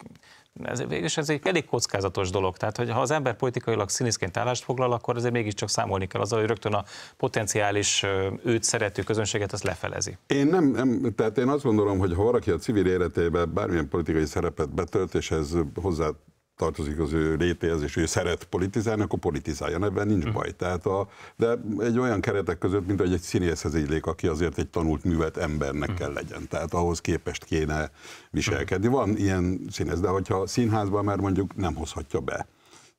ez, és ez egy elég kockázatos dolog. Tehát, hogy ha az ember politikailag színészként állást foglal, akkor azért mégiscsak számolni kell azzal, hogy rögtön a potenciális őt szerető közönséget az lefelezi. Én nem, nem tehát én az gondolom, hogy ha valaki a civil életébe bármilyen politikai szerepet betölt, és ez hozzá tartozik az ő létéhez, és ő szeret politizálni, akkor politizáljon, ebben nincs hm. baj. Tehát a, de egy olyan keretek között, mint hogy egy színészhez illik, aki azért egy tanult művet embernek hm. kell legyen. Tehát ahhoz képest kéne viselkedni. Hm. Van ilyen színész, de hogyha színházban már mondjuk nem hozhatja be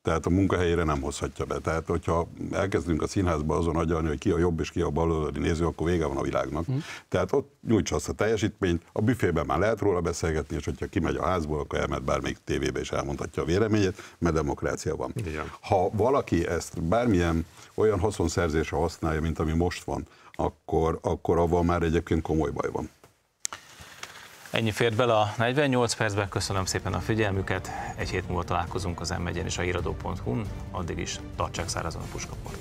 tehát a munkahelyére nem hozhatja be. Tehát, hogyha elkezdünk a színházba azon agyalni, hogy ki a jobb és ki a baloldali néző, akkor vége van a világnak. Mm. Tehát ott nyújtsa azt a teljesítményt, a büfében már lehet róla beszélgetni, és hogyha kimegy a házból, akkor elmegy bármelyik tévébe és elmondhatja a véleményét, mert demokrácia van. Igen. Ha valaki ezt bármilyen olyan haszonszerzésre használja, mint ami most van, akkor, akkor avval már egyébként komoly baj van. Ennyi fért bele a 48 percbe, köszönöm szépen a figyelmüket, egy hét múlva találkozunk az m és a híradóhu addig is tartsák szárazon a puskaport.